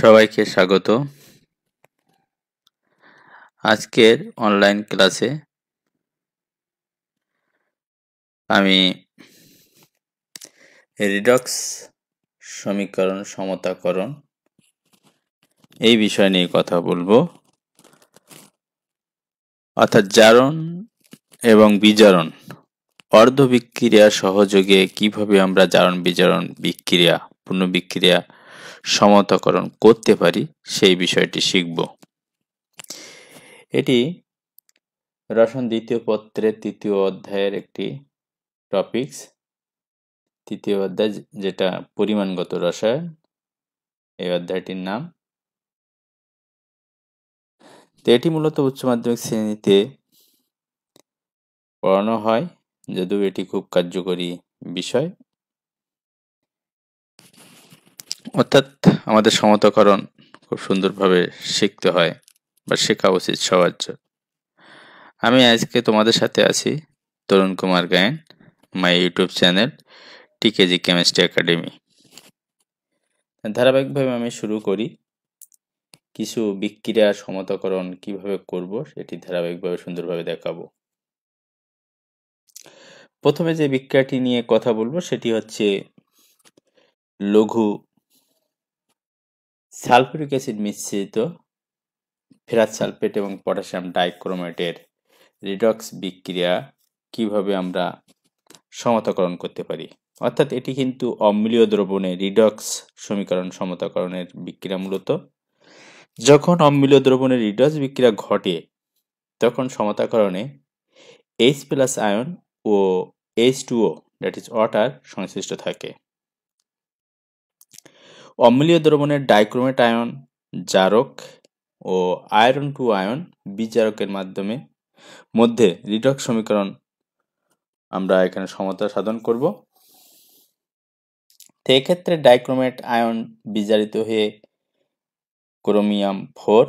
সবাইকে স্বাগত আজকের অনলাইন ক্লাসে আমি রিডক্স সমীকরণ সমতাকরণ এই বিষয় নিয়ে কথা বলবো অর্থাৎ জারণ এবং বিজারণ অর্ধ বিক্রিয়া সহযোগে কিভাবে আমরা জারণ বিজারণ বিক্রিয়া পুনঃ বিক্রিয়া সমতাকরণ করতে পারি সেই বিষয়টি শিখব এটি রসায়ন দ্বিতীয় পত্রের তৃতীয় অধ্যায়ের একটি টপিকস তৃতীয় অধ্যায় যেটা পরিমাণগত রসায়ন এই অধ্যায়টির নাম তো এটি মূলত উচ্চ মাধ্যমিক শ্রেণীতে পড়ানো হয় যদিও এটি খুব কার্যকরী বিষয় অর্থাৎ আমাদের সমতাকরণ খুব সুন্দরভাবে শিখতে হয় বা শেখা উচিত সবার আমি আজকে তোমাদের সাথে আছি Tarun Kumar Gayen my YouTube channel TKG chemistry academy ধারাবাহিকভাবে আমি শুরু করি কিছু বিক্রিয়া সমতাকরণ কিভাবে করব সেটি ধারাবাহিকভাবে সুন্দরভাবে দেখাবো প্রথমে যে বিক্রিয়াটি নিয়ে কথা বলবো সেটি হচ্ছে লঘু সালফিউরিক অ্যাসিড মিশ্রিত ফেরাত সালফেট এবং পটাশিয়াম ডাইক্রোমেটের রিডক্স বিক্রিয়া কিভাবে আমরা সমতাকরণ করতে পারি অর্থাৎ এটি কিন্তু অম্লীয় দ্রবণে রিডক্স সমীকরণ সমতাকরণের বিক্রিয়া মূলত যখন অম্লীয় দ্রবণে রিডক্স বিক্রিয়া ঘটে তখন সমতাকরণে এইচ প্লাস আয়ন ও H two O that is water সংশ্লিষ্ট থাকে অম্লীয় দ্রবণের ডাইক্রোমেট আয়ন জারক ও আয়রন টু আয়ন বিজারকের মাধ্যমে মধ্যে রিডক সমীকরণ আমরা এখানে সমতা সাধন করব তো এক্ষেত্রে ডাইক্রোমেট আয়ন বিজারিত হয়ে ক্রোমিয়াম ফোর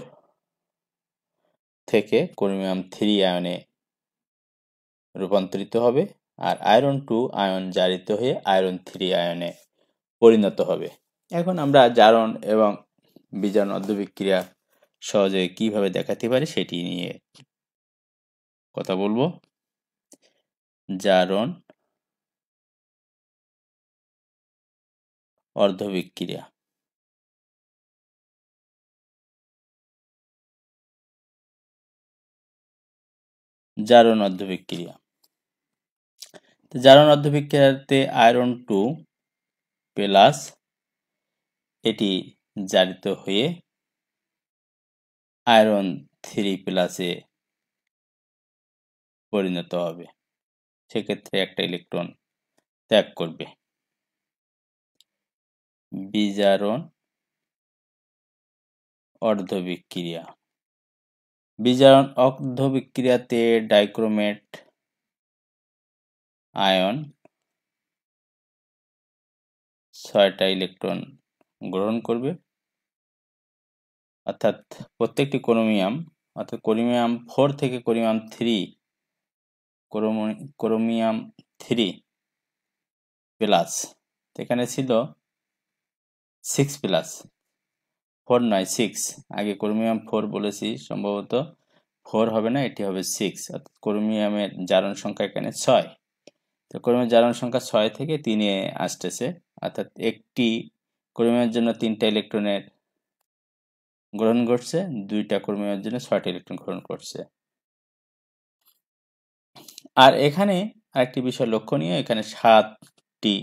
থেকে ক্রোমিয়াম থ্রি আয়নে রূপান্তরিত হবে আর আয়রন টু আয়ন জারিত হয়ে আয়রন থ্রি আয়নে পরিণত হবে এখন আমরা জারণ এবং বিজারণ অর্ধবিক্রিয়া সহজে কিভাবে দেখাতে পারি সেটি নিয়ে কথা বলবো জারণ অর্ধবিক্রিয়া জারণ অর্ধবিক্রিয়া জারণ অর্ধবিক্রিয়াতে আয়রন টু প্লাস এটি জারিত হয়ে আয়রন থ্রি প্লাসে পরিণত হবে সেক্ষেত্রে একটা ইলেকট্রন ত্যাগ করবে বিজারণ অর্ধবিক্রিয়া বিজারণ অর্ধবিক্রিয়াতে ডাইক্রোমেট আয়ন ছয়টা ইলেকট্রন গ্রহণ করবে অর্থাৎ প্রত্যেকটি ক্রোমিয়াম অর্থাৎ ক্রোমিয়াম ফোর থেকে chromium three chromium three plus এখানে ছিল সিক্স প্লাস ফোর নয় সিক্স আগে ক্রোমিয়াম ফোর বলেছি সম্ভবত ফোর হবে না এটি হবে সিক্স অর্থাৎ ক্রোমিয়ামের জারণ সংখ্যা এখানে ছয় তো ক্রোমিয়ামের জারণ সংখ্যা ছয় থেকে তিনে আসতেছে অর্থাৎ একটি ক্রোমিয়ামের জন্য তিনটা ইলেকট্রনের গ্রহণ করছে দুইটা ক্রোমিয়ামের জন্য ছয়টা ইলেকট্রন গ্রহণ করছে আর এখানে আরেকটি বিষয় লক্ষণীয় এখানে সাতটি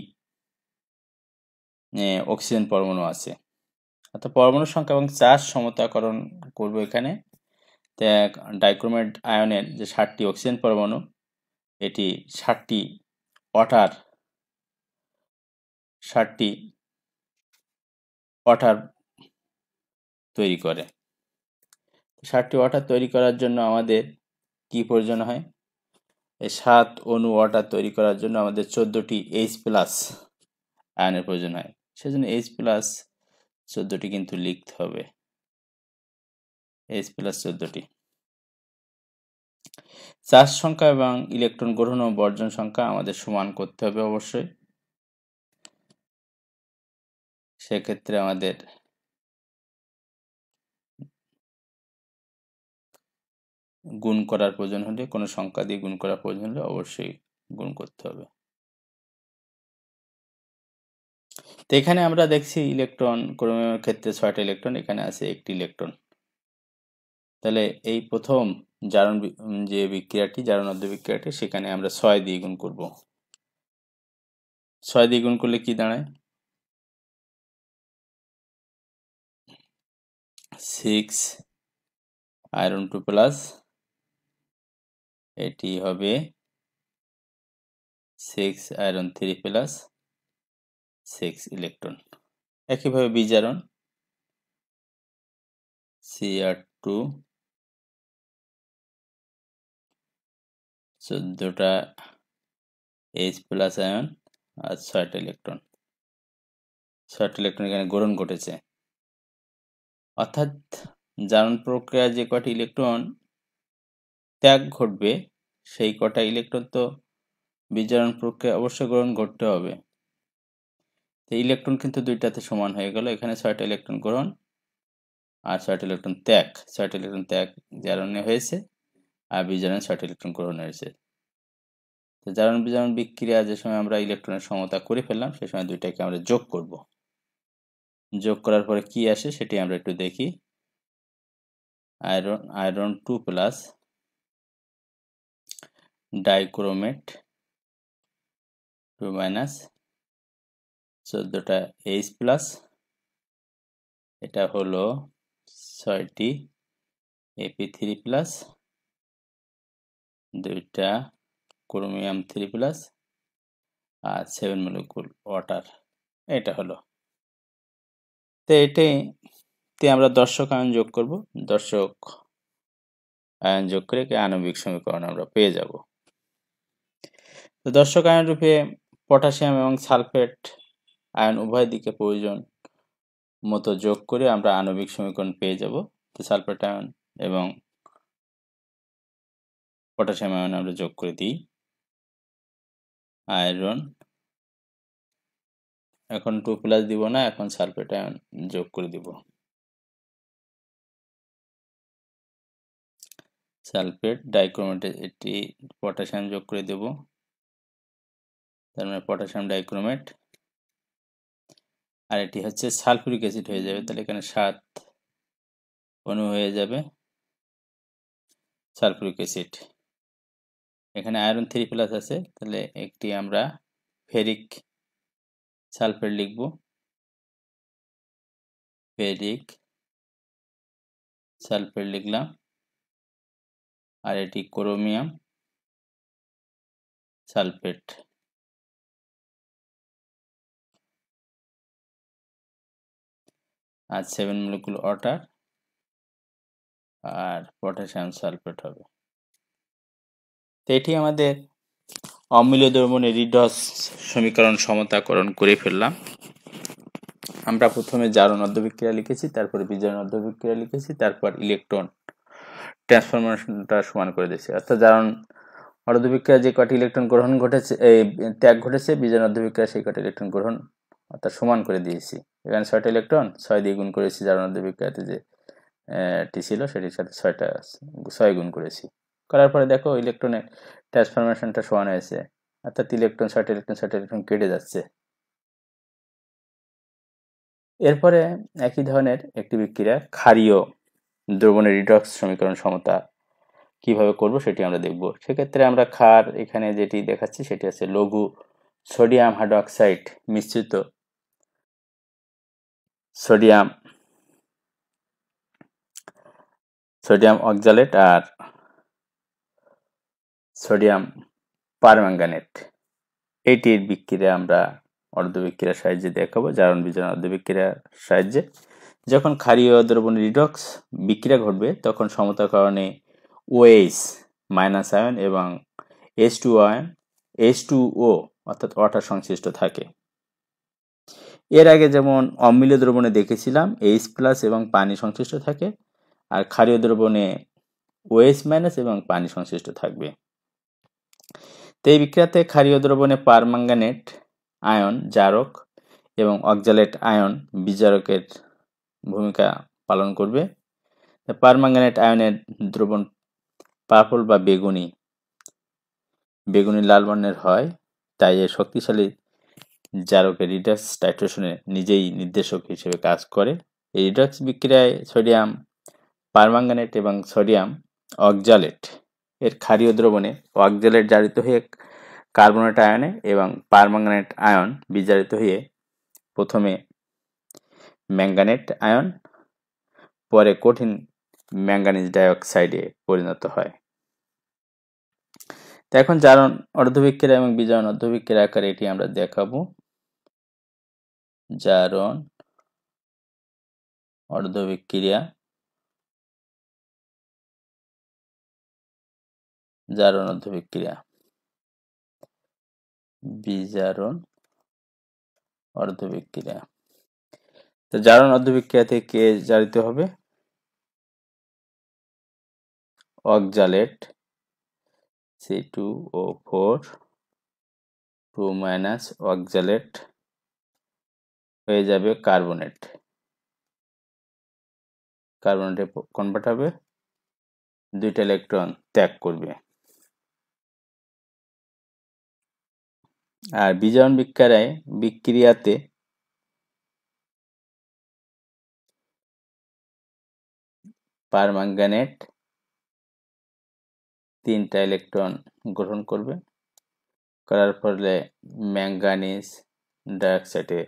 অক্সিজেন পরমাণু আছে অর্থাৎ পরমাণু সংখ্যা এবং চার্জ সমতাকরণ করব এখানে ডাইক্রোমেট আয়নের যে ষাটটি অক্সিজেন পরমাণু এটি ষাটটি অটার ষাটটি ওয়াটার তৈরি করে সাতটি ওয়াটার তৈরি করার জন্য আমাদের কি প্রয়োজন হয় এই সাত অণু ওয়াটার তৈরি করার জন্য আমাদের চোদ্দোটি এইচ প্লাস আয়নের প্রয়োজন হয় সেজন্য এইচ প্লাস চোদ্দোটি কিন্তু লিখতে হবে এইচ প্লাস চোদ্দোটি চার্জ সংখ্যা এবং ইলেকট্রন গ্রহণ ও বর্জন সংখ্যা আমাদের সমান করতে হবে অবশ্যই সেক্ষেত্রে আমাদের গুণ করার প্রয়োজন হলে কোনো সংখ্যা দিয়ে গুণ করার প্রয়োজন হলে অবশ্যই গুণ করতে হবে তো এখানে আমরা দেখছি ইলেকট্রন ক্রমের ক্ষেত্রে ছয়টা ইলেকট্রন এখানে আছে একটি ইলেকট্রন তাহলে এই প্রথম জারণ যে বিক্রিয়াটি জারণাদ্য বিক্রিয়াটি সেখানে আমরা ছয় দিয়ে গুণ করব ছয় দিয়ে গুণ করলে কি দাঁড়ায় সিক্স আয়রন টু প্লাস এটি হবে six iron three plus six electron একইভাবে বিজারণ সিআর টু চোদ্দোটা এইচ প্লাস আয়ন আর ছয়টা ইলেকট্রন ছয়টা ইলেকট্রন এখানে গ্রহণ ঘটেছে অর্থাৎ জারণ প্রক্রিয়া যে কটি ইলেকট্রন ত্যাগ ঘটবে সেই কটা ইলেকট্রন তো বিজারণ প্রক্রিয়া অবশ্যই গ্রহণ ঘটতে হবে তো ইলেকট্রন কিন্তু দুইটাতে সমান হয়ে গেল এখানে ছয়টা ইলেকট্রন গ্রহণ আর ছয়টা ইলেকট্রন ত্যাগ ছয়টা ইলেকট্রন ত্যাগ জারণে হয়েছে আর বিজারণ ছয়টা ইলেকট্রন গ্রহণ হয়েছে তো জারণ বিজারণ বিক্রিয়া যে সময় আমরা ইলেকট্রনের সমতা করে ফেললাম সে সময় দুইটাকে আমরা যোগ করবো যোগ করার পরে কি আসে সেটি আমরা একটু দেখি iron iron two plus dichromate two minus চোদ্দোটা এইচ প্লাস এটা হলো ছয়টি এপি থ্রি প্লাস দুইটা ক্রোমিয়াম থ্রি প্লাস আর সেভেন মেলিকুল ওয়াটার এটা হলো তো তে আমরা দর্শক আয়ন যোগ করব দর্শক আয়ন যোগ করে কে আণবিক সমীকরণ আমরা পেয়ে যাব তো দর্শক আয়ন রূপে পটাশিয়াম এবং সালফেট আয়ন উভয় দিকে প্রয়োজন মতো যোগ করে আমরা আণবিক সমীকরণ পেয়ে যাব তো সালফেট আয়ন এবং পটাশিয়াম আয়ন আমরা যোগ করে দিই আয়রন এখন টু প্লাস দিব না এখন সালফেট আয়ন যোগ করে দিব সালফেট ডাইক্রোমেট এটি পটাশিয়াম যোগ করে দেব তার মানে পটাশিয়াম ডাইক্রোমেট আর এটি হচ্ছে সালফিউরিক অ্যাসিড হয়ে যাবে তাহলে এখানে সাত অনু হয়ে যাবে সালফিউরিক অ্যাসিড এখানে আয়রন থ্রি প্লাস আছে তাহলে একটি আমরা ফেরিক সালফেট লিখব ফেরিক সালফেট লিখলাম আর এটি ক্রোমিয়াম সালফেট আর সেভেন মলিকুল ওয়াটার আর পটাশিয়াম সালফেট হবে তো এটি আমাদের অম্লীয় দ্রবণ রিডস সমীকরণ সমতাকরণ করে ফেললাম আমরা প্রথমে জারণ অর্ধবিক্রিয়া লিখেছি তারপরে বিজারণ অর্ধবিক্রিয়া লিখেছি তারপর ইলেকট্রন ট্রান্সফরমেশনটা সমান করে দিয়েছি অর্থাৎ জারণ অর্ধবিক্রিয়া যে কটি ইলেকট্রন গ্রহণ ঘটেছে এই ত্যাগ ঘটেছে বিজারণ অর্ধবিক্রিয়া সেই কটি ইলেকট্রন গ্রহণ অর্থাৎ সমান করে দিয়েছি এখানে ছয়টা ইলেকট্রন ছয় দিয়ে গুণ করেছি জারণ অর্ধবিক্রিয়াতে যে টি ছিল সেটির সাথে ছয়টা ছয় গুণ করেছি করার পরে দেখো ইলেকট্রনের ট্রান্সফরমেশনটা শোয়ানো হয়েছে অর্থাৎ electron short electron short electron কেটে যাচ্ছে এরপরে একই ধরনের একটি বিক্রিয়া ক্ষারীয় দ্রবণের রিডক্স সমীকরণ সমতা কিভাবে করব সেটি আমরা দেখব সেক্ষেত্রে আমরা ক্ষার এখানে যেটি দেখাচ্ছি সেটি আছে লঘু সোডিয়াম হাইড্রোক্সাইড মিশ্রিত সোডিয়াম সোডিয়াম অক্সালেট আর সোডিয়াম পারম্যাঙ্গানেট এটির বিক্রিয়া আমরা অর্ধবিক্রিয়ার সাহায্যে দেখাবো জারণ বিজন অর্ধবিক্রিয়ার সাহায্যে যখন ক্ষারীয় দ্রবণ রিডক্স বিক্রিয়া ঘটবে তখন সমতাকরণে ওএস মাইনাস আয়ন এবং S two ion S two O অর্থাৎ ওয়াটার সংশ্লিষ্ট থাকে এর আগে যেমন অম্লীয় দ্রবণে দেখেছিলাম এইচ প্লাস এবং পানি সংশ্লিষ্ট থাকে আর ক্ষারীয় দ্রবণে ওএস মাইনাস এবং পানি সংশ্লিষ্ট থাকবে তো এই বিক্রিয়াতে ক্ষারীয় দ্রবণে পারমাঙ্গানেট আয়ন জারক এবং অক্সালেট আয়ন বিজারকের ভূমিকা পালন করবে পারমাঙ্গানেট আয়নের দ্রবণ পার্পল বা বেগুনি বেগুনি লাল বর্ণের হয় তাই এ শক্তিশালী জারকের রিডাক্স টাইট্রেশনে নিজেই নির্দেশক হিসেবে কাজ করে এই রিডাক্স বিক্রিয়ায় সোডিয়াম পারমাঙ্গানেট এবং সোডিয়াম অক্সালেট এর ক্ষারীয় দ্রবণে অক্সালেট জারিত হয়ে কার্বনেট আয়নে এবং পারম্যাঙ্গানেট আয়ন বিজারিত হয়ে প্রথমে ম্যাঙ্গানেট আয়ন পরে কঠিন ম্যাঙ্গানিজ ডাইঅক্সাইডে পরিণত হয় তো এখন জারণ অর্ধবিক্রিয়া এবং বিজারণ অর্ধবিক্রিয়া আকারে এটি আমরা দেখাবো জারণ অর্ধবিক্রিয়া জারণ অর্ধবিক্রিয়া বিজারণ অর্ধবিক্রিয়া তো জারণ অর্ধবিক্রিয়া থেকে জারিত হবে oxalate C two O four two minus oxalate হয়ে যাবে কার্বনেট কার্বনেটে কনভার্ট হবে দুইটা ইলেকট্রন ত্যাগ করবে আর বিজয়ন বিক্রিয়ায় বিক্রিয়াতে পারম্যাঙ্গানেট তিনটা ইলেকট্রন গ্রহণ করবে করার ফলে ম্যাঙ্গানিজ ডাইঅক্সাইডে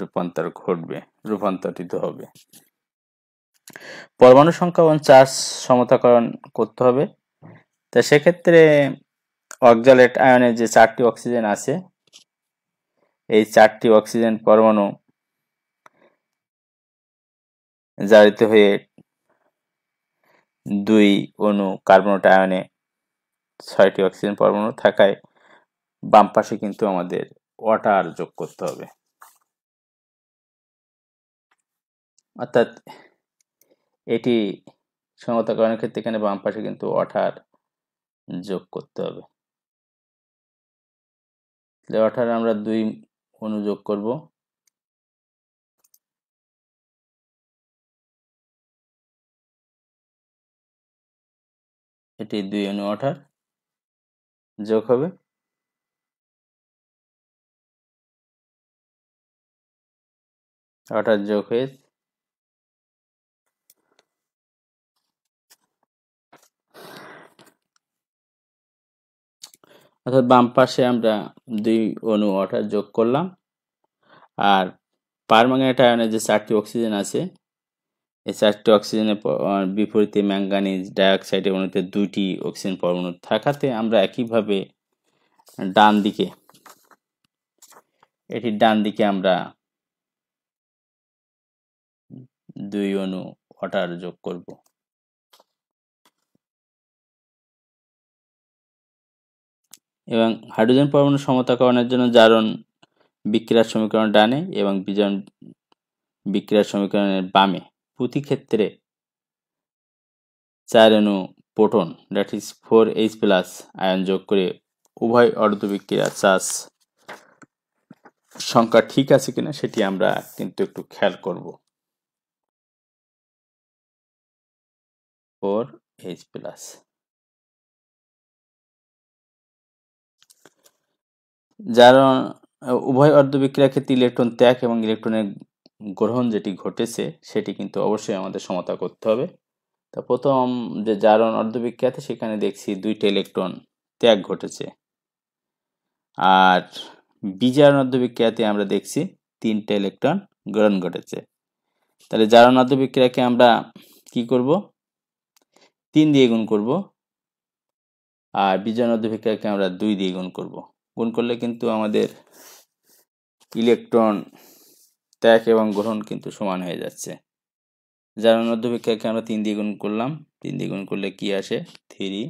রূপান্তর ঘটবে রূপান্তরিত হবে পরমাণু সংখ্যা এবং চার্জ সমতাকরণ করতে হবে তা সেক্ষেত্রে অক্সালেট আয়নে যে চারটি অক্সিজেন আছে এই চারটি অক্সিজেন পরমাণু জারিত হয়ে দুই অণু কার্বনেট আয়নে ছয়টি অক্সিজেন পরমাণু থাকায় বাম পাশে কিন্তু আমাদের ওয়াটার যোগ করতে হবে অর্থাৎ এটি সমতাকরণের কারণের ক্ষেত্রে এখানে বাম পাশে কিন্তু ওয়াটার যোগ করতে হবে দেওয়াটার আমরা দুই অনুযোগ করব এটি দুই অনু আঠার যোগ হবে আঠার যোগ হয়ে অর্থাৎ বাম পাশে আমরা দুই অণু ওয়াটার যোগ করলাম আর পারম্যাঙ্গানেট আয়নে যে চারটি অক্সিজেন আছে এই চারটি অক্সিজেনের বিপরীতে ম্যাঙ্গানিজ ডাইঅক্সাইডের অণুতে দুইটি অক্সিজেন পরমাণু থাকাতে আমরা একইভাবে ডান দিকে এটির ডান দিকে আমরা দুই অণু ওয়াটার যোগ করবো এবং হাইড্রোজেন পরমাণু সমতাকরণের জন্য জারণ বিক্রিয়ার সমীকরণ ডানে এবং বিজন বিক্রিয়ার সমীকরণের বামে প্রতি ক্ষেত্রে চার অনু proton that is four H plus ion যোগ করে উভয় অর্ধ বিক্রিয়া চাষ সংখ্যা ঠিক আছে কিনা সেটি আমরা কিন্তু একটু খেয়াল করব ফোর এইচ প্লাস যার উভয় অর্ধবিক্রিয়া ক্ষেত্রে ইলেকট্রন ত্যাগ এবং ইলেকট্রনের গ্রহণ যেটি ঘটেছে সেটি কিন্তু অবশ্যই আমাদের সমতা করতে হবে তা প্রথম যে জারণ অর্ধবিক্রিয়াতে সেখানে দেখছি দুইটা ইলেকট্রন ত্যাগ ঘটেছে আর বিজারণ অর্ধবিক্রিয়াতে আমরা দেখছি তিনটা ইলেকট্রন গ্রহণ ঘটেছে তাহলে জারণ অর্ধবিক্রিয়াকে আমরা কি করব তিন দিয়ে গুণ করব আর বিজারণ অর্ধবিক্রিয়াকে আমরা দুই দিয়ে গুণ করবো গুণ করলে কিন্তু আমাদের ইলেকট্রন ত্যাগ এবং গ্রহণ কিন্তু সমান হয়ে যাচ্ছে যার অনর্ধবিক্ষাকে আমরা তিন দিয়ে গুণ করলাম তিন দিয়ে গুণ করলে কি আসে three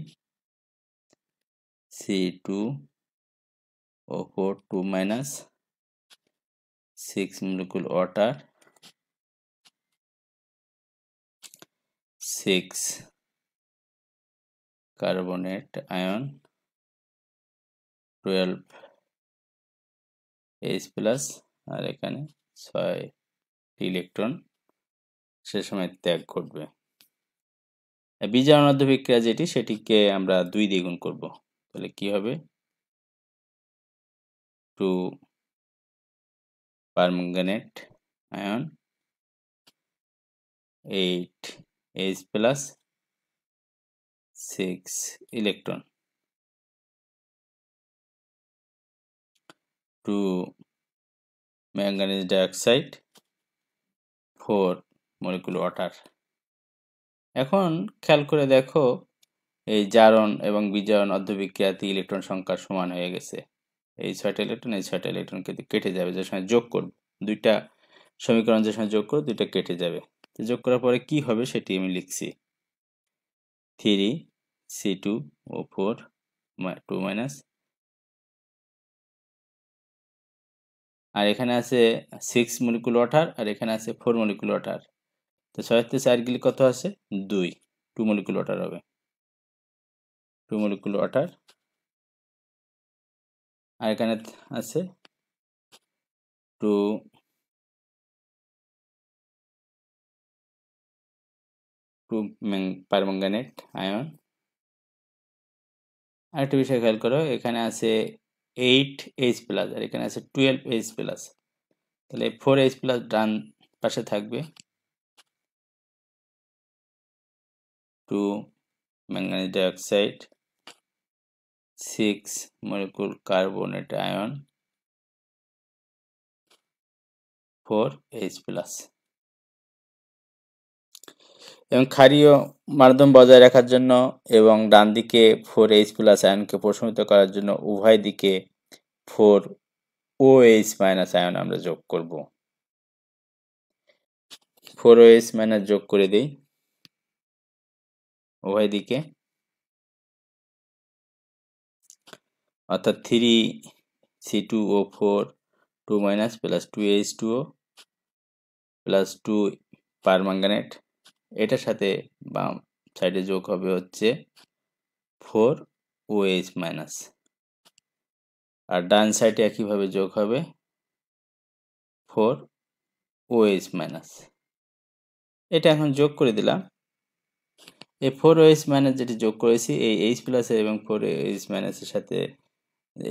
C two O four two minus six molecule water six carbonate ion twelve H plus আর এখানে ছয় ইলেকট্রন সে সময় ত্যাগ ঘটবে বীজাণুদ্ধ বিক্রিয়া যেটি সেটিকে আমরা দুই দ্বিগুণ করব তাহলে কি হবে two permanganate ion eight H plus six electron to manganese dioxide 4 molecule water এখন খেয়াল করে দেখো এই জারণ এবং বিজারণ অর্ধবিক্রিয়াতে ইলেকট্রন সংখ্যা সমান হয়ে গেছে এই ছয়টা ইলেকট্রন এই ছয়টা ইলেকট্রন কিন্তু কেটে যাবে যে সময় যোগ করব দুইটা সমীকরণ যে সময় যোগ করব দুইটা কেটে যাবে যোগ করার পরে কি হবে সেটি আমি লিখছি three C two O four two minus আর এখানে আছে সিক্স মলিকুল ওয়াটার আর এখানে আছে ফোর মলিকুল ওয়াটার তো ছয় চার গিলি কত আছে দুই টু মলিকুল ওয়াটার হবে টু মলিকুল ওয়াটার আর এখানে আছে টু টু পারমঙ্গানেট আয়ন আরেকটা বিষয় খেয়াল করো এখানে আছে এইট এইচ প্লাস আর এখানে আছে টুয়েলভ এইচ প্লাস তাহলে ফোর এইচ প্লাস ডান পাশে থাকবে two manganese dioxide six molecule carbonate ion four H plus এবং ক্ষারীয় মাধ্যম বজায় রাখার জন্য এবং ডান দিকে ফোর এইচ প্লাস আয়নকে প্রশমিত করার জন্য উভয় দিকে four O H minus ion আমরা যোগ করব ফোর ও এইচ মাইনাস যোগ করে দিই উভয় দিকে অর্থাৎ three C two O four two minus plus two H two O plus two permanganate এটার সাথে বাম সাইডে যোগ হবে হচ্ছে ফোর ও এইচ মাইনাস আর ডান সাইডে একইভাবে যোগ হবে ফোর ও এইচ মাইনাস এটা এখন যোগ করে দিলাম এই ফোর ও এইচ মাইনাস যেটি যোগ করেছি এই এইচ প্লাসের এবং ফোর এইচ মাইনাসের সাথে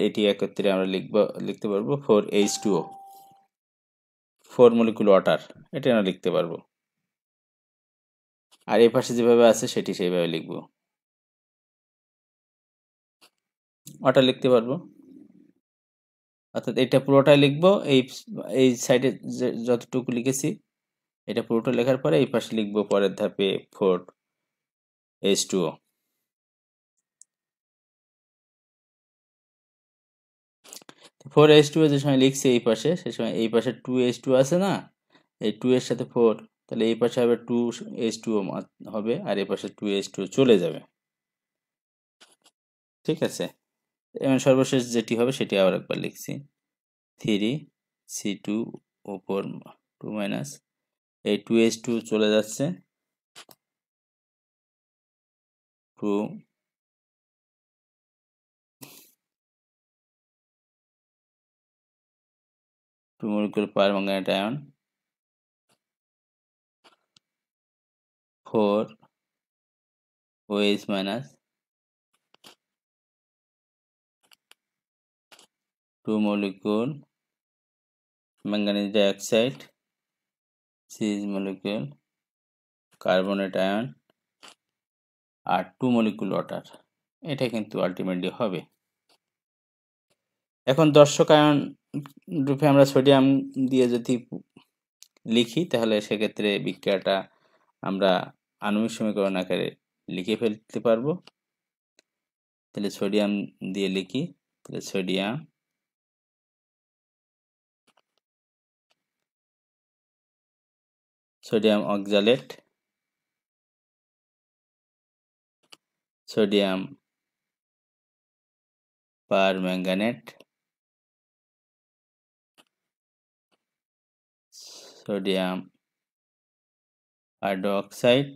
এটি একত্রে আমরা লিখব লিখতে পারবো four H two O four molecule water এটা আমরা লিখতে পারবো আর এই পাশে যেভাবে আছে সেটি সেইভাবে লিখব ওটা লিখতে পারবো অর্থাৎ এটা পুরোটাই লিখব এই এই সাইডে যতটুকু লিখেছি এটা পুরোটা লেখার পরে এই পাশে লিখব পরের ধাপে four H two four H two যে সময় লিখছি এই পাশে সে সময় এই পাশে টু এইচ টু আছে না এই টু এর সাথে ফোর তাহলে এই পাশে হবে টু এস টু হবে আর এই পাশে টু এস টু চলে যাবে ঠিক আছে এবং সর্বশেষ যেটি হবে সেটি আবার একবার লিখছি থ্রি সি টু ওপর টু মাইনাস এই টু এস টু চলে যাচ্ছে two two molecule permanganate ion 4 OH minus 2 molecule manganese dioxide CH molecule carbonate ion আর টু মলিকুল ওয়াটার এটা কিন্তু আলটিমেটলি হবে এখন দর্শক আয়ন রূপে আমরা সোডিয়াম দিয়ে যদি লিখি তাহলে সেক্ষেত্রে বিক্রিয়াটা আমরা আনুমিক সমীকরণ আকারে লিখে ফেলতে পারবো তাহলে সোডিয়াম দিয়ে লিখি তাহলে sodium sodium oxalate sodium permanganate sodium oxide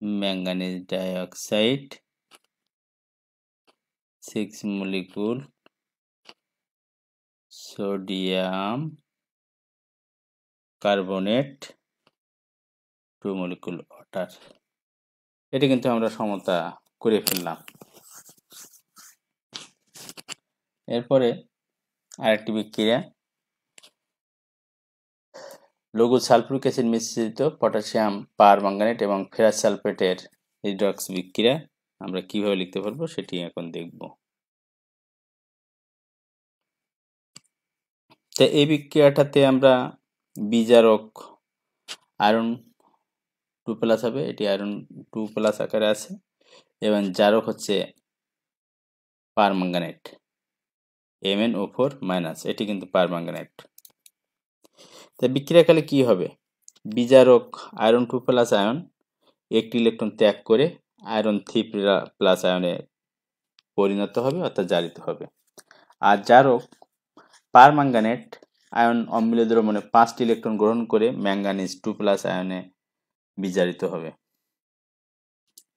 manganese dioxide 6 molecule sodium carbonate two molecule water এটা কিন্তু আমরা সমতা করে ফেললাম এরপরে আরেকটি বিক্রিয়া লঘু সালফুরিক অ্যাসিড মিশ্রিত পটাশিয়াম পার ম্যাঙ্গানেট এবং ফেরাস সালফেটের রিডক্স বিক্রিয়া আমরা কিভাবে লিখতে পারবো সেটি এখন দেখব তো এই বিক্রিয়াটাতে আমরা বিজারক আয়রন টু প্লাস হবে এটি আয়রন টু প্লাস আকারে আছে এবং জারক হচ্ছে permanganate M N O four minus এটি কিন্তু পারম্যাঙ্গানেট তা বিক্রিয়াকালে কি হবে বিজারক আয়রন টু প্লাস আয়ন একটি ইলেকট্রন ত্যাগ করে আয়রন থ্রি প্লাস আয়নে পরিণত হবে অর্থাৎ জারিত হবে আর জারক পারম্যাঙ্গানেট আয়ন অম্লীয় দ্রবণে পাঁচটি ইলেকট্রন গ্রহণ করে ম্যাঙ্গানিজ টু প্লাস আয়নে বিজারিত হবে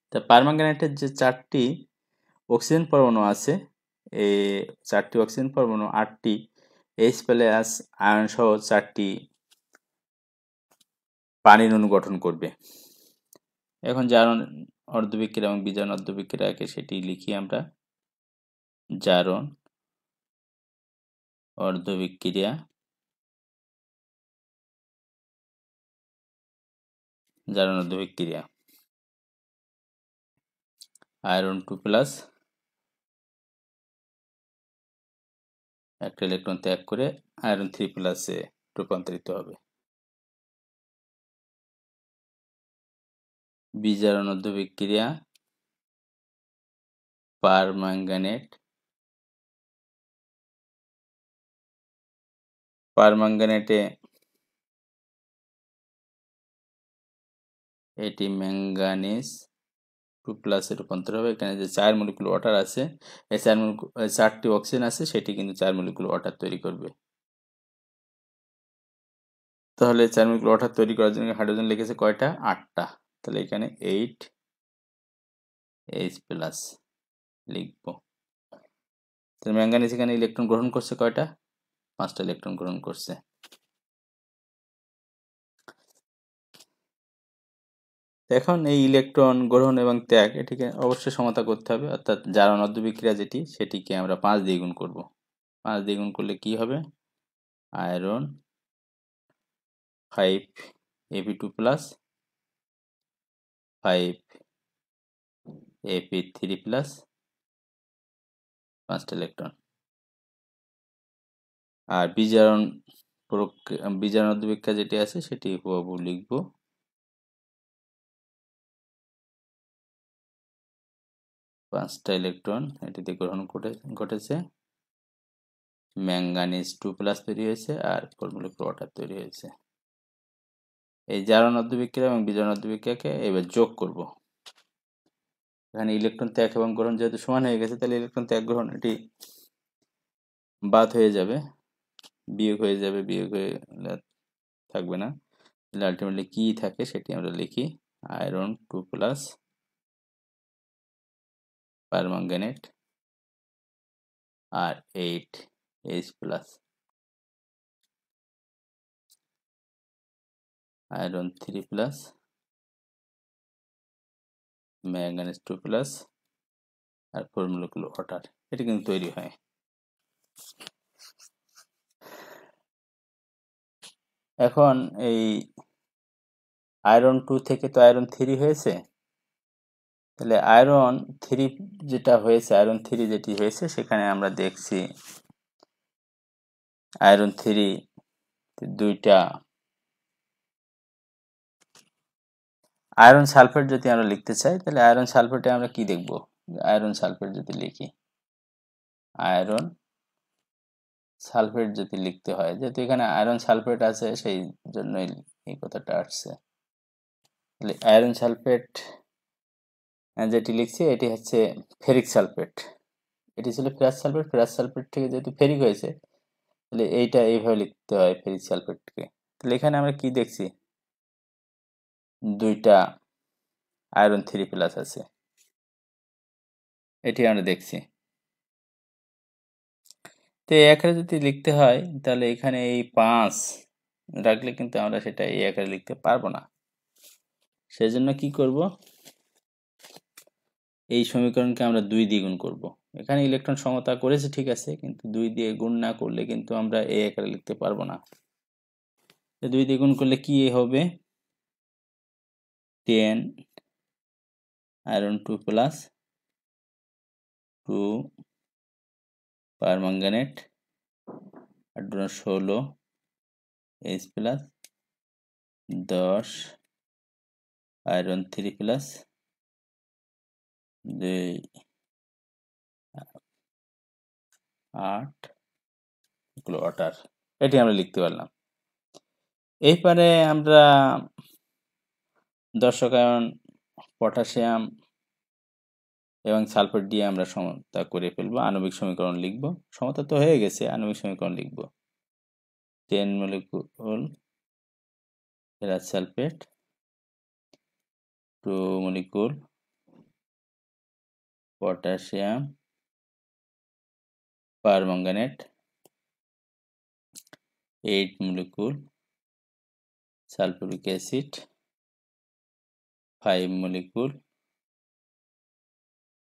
তা পারম্যাঙ্গানেটের যে চারটি অক্সিজেন পরমাণু আছে এ চারটি অক্সিজেন পরমাণু আটটি এইচ প্লাস আয়ন সহ চারটি পানির অণু গঠন করবে এখন জারণ অর্ধবিক্রিয়া এবং বিজারণ অর্ধবিক্রিয়াকে সেটি লিখি আমরা জারণ অর্ধবিক্রিয়া জারণ অর্ধবিক্রিয়া আয়রন টু প্লাস একটা ইলেকট্রন ত্যাগ করে আয়রন থ্রি প্লাসে রূপান্তরিত হবে বিজারণদ্য বিক্রিয়া পারম্যাঙ্গানেট পারম্যাঙ্গানেটে এটি ম্যাঙ্গানিস টু প্লাসে রূপান্তর হবে এখানে যে চার মলিকুল ওয়াটার আছে এই চার চারটি অক্সিজেন আছে সেটি কিন্তু চার মলিকুল ওয়াটার তৈরি করবে তাহলে চার মলিকুল ওয়াটার তৈরি করার জন্য হাইড্রোজেন লিখেছে কয়টা আটটা তাহলে এখানে এইট এইচ প্লাস লিখব তাহলে ম্যাঙ্গানিজ এখানে ইলেকট্রন গ্রহণ করছে কয়টা পাঁচটা ইলেকট্রন গ্রহণ করছে এখন এই ইলেকট্রন গ্রহণ এবং ত্যাগ এটিকে অবশ্যই সমতা করতে হবে অর্থাৎ জারণ অর্ধবিক্রিয়া যেটি সেটিকে আমরা পাঁচ দিয়ে গুণ করব পাঁচ দিয়ে গুণ করলে কি হবে আয়রন ফাইভ এবি টু প্লাস ফাইভ এ পি থ্রি প্লাস পাঁচটা ইলেকট্রন আর বিজারণ বিজারণ অধ্যবিক্ষা যেটি আছে সেটি হুয়াবু লিখব পাঁচটা ইলেকট্রন এটিতে গ্রহণ করে ঘটেছে ম্যাঙ্গানিজ টু প্লাস তৈরি হয়েছে আর ফর্মুলিক ওয়াটার তৈরি হয়েছে এই জারণ বিক্রিয়া এবং বিজারণ বিক্রিয়াকে এবার যোগ করব এখানে ইলেকট্রন ত্যাগ এবং গ্রহণ যেহেতু সমান হয়ে গেছে তাহলে ইলেকট্রন ত্যাগ গ্রহণ এটি বাদ হয়ে যাবে বিয়োগ হয়ে যাবে বিয়োগ হয়ে থাকবে না তাহলে আলটিমেটলি কী থাকে সেটি আমরা লিখি আয়রন টু প্লাস পারমাঙ্গানেট আর eight H plus iron three plus manganese two plus আর ফর্মুলাগুলো ওয়াটার এটা কিন্তু তৈরি হয় এখন এই আয়রন টু থেকে তো আয়রন থ্রি হয়েছে তাহলে আয়রন থ্রি যেটা হয়েছে আয়রন থ্রি যেটি হয়েছে সেখানে আমরা দেখছি আয়রন থ্রি দুইটা আয়রন সালফেট যদি আমরা লিখতে চাই তাহলে আয়রন সালফেটে আমরা কি দেখব আয়রন সালফেট যদি লিখি আয়রন সালফেট যদি লিখতে হয় যেহেতু এখানে আয়রন সালফেট আছে সেই জন্যই এই কথাটা আসছে তাহলে আয়রন হ্যাঁ, সালফেট যেটি লিখছি এটি হচ্ছে ফেরিক সালফেট এটি ছিল ফেরাস সালফেট ফেরাস সালফেট থেকে যেহেতু ফেরিক হয়েছে তাহলে এইটা এইভাবে লিখতে হয় ফেরিক সালফেটকে তাহলে এখানে আমরা কি দেখছি দুইটা আয়রন থ্রি প্লাস আছে এটি আমরা দেখছি তো এই আকারে যদি লিখতে হয় তাহলে এখানে এই পাঁচ রাখলে কিন্তু আমরা সেটা এই আকারে লিখতে পারবো না সেজন্য কি করব এই সমীকরণকে আমরা দুই দিয়ে গুণ করবো এখানে ইলেকট্রন সমতা করেছে ঠিক আছে কিন্তু দুই দিয়ে গুণ না করলে কিন্তু আমরা এই আকারে লিখতে পারবো না দুই দিয়ে গুণ করলে কি হবে ten iron two plus two permanganate আট ষোলো এইচ প্লাস দশ আয়রন থ্রি প্লাস দুই আট এগুলো অটার এটি আমরা লিখতে পারলাম এইবারে আমরা দর্শকায়ন পটাশিয়াম এবং সালফেট দিয়ে আমরা সমতা করে ফেলবো আণবিক সমীকরণ লিখব সমতা তো হয়ে গেছে আণবিক সমীকরণ লিখব ten molecule ferrous sulphate two molecule potassium permanganate eight molecule sulphuric acid 5 molecule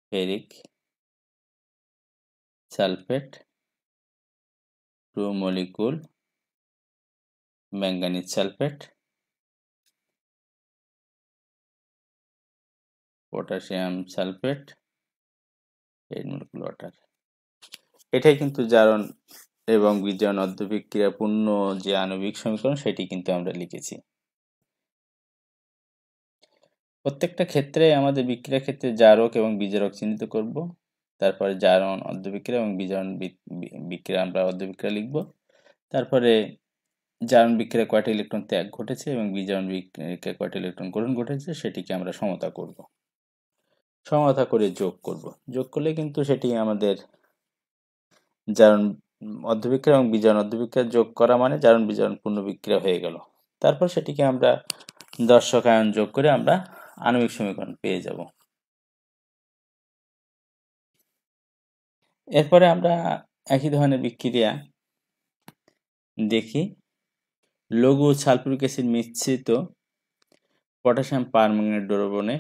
ferric sulfate 2 molecule manganese sulfate potassium sulfate 8 molecule water এটাই কিন্তু জারণ এবং বিজারণ অধ্যবিক্রিয়াপূর্ণ যে আণবিক সমীকরণ সেটি কিন্তু আমরা লিখেছি প্রত্যেকটা ক্ষেত্রে আমাদের বিক্রিয়ার ক্ষেত্রে জারক এবং বিজারক চিহ্নিত করব তারপরে জারণ অর্ধবিক্রিয়া এবং বিজারণ বিক্রিয়া আমরা অর্ধবিক্রিয়া লিখব তারপরে জারণ বিক্রিয়া কয়টি ইলেকট্রন ত্যাগ ঘটেছে এবং বিজারণ বিক্রিয়া কয়টি ইলেকট্রন গ্রহণ ঘটেছে সেটিকে আমরা সমতা করব সমতা করে যোগ করব যোগ করলে কিন্তু সেটি আমাদের জারণ অর্ধবিক্রিয়া এবং বিজারণ অর্ধবিক্রিয়া যোগ করা মানে জারণ বিজারণ পূর্ণ বিক্রিয়া হয়ে গেল তারপর সেটিকে আমরা দর্শকায়ন যোগ করে আমরা আণবিক সমীকরণ পেয়ে যাব এরপরে আমরা একই ধরনের বিক্রিয়া দেখি লঘু সালফুরিক অ্যাসিড মিশ্রিত পটাশিয়াম পারম্যাঙ্গনেট দ্রবণে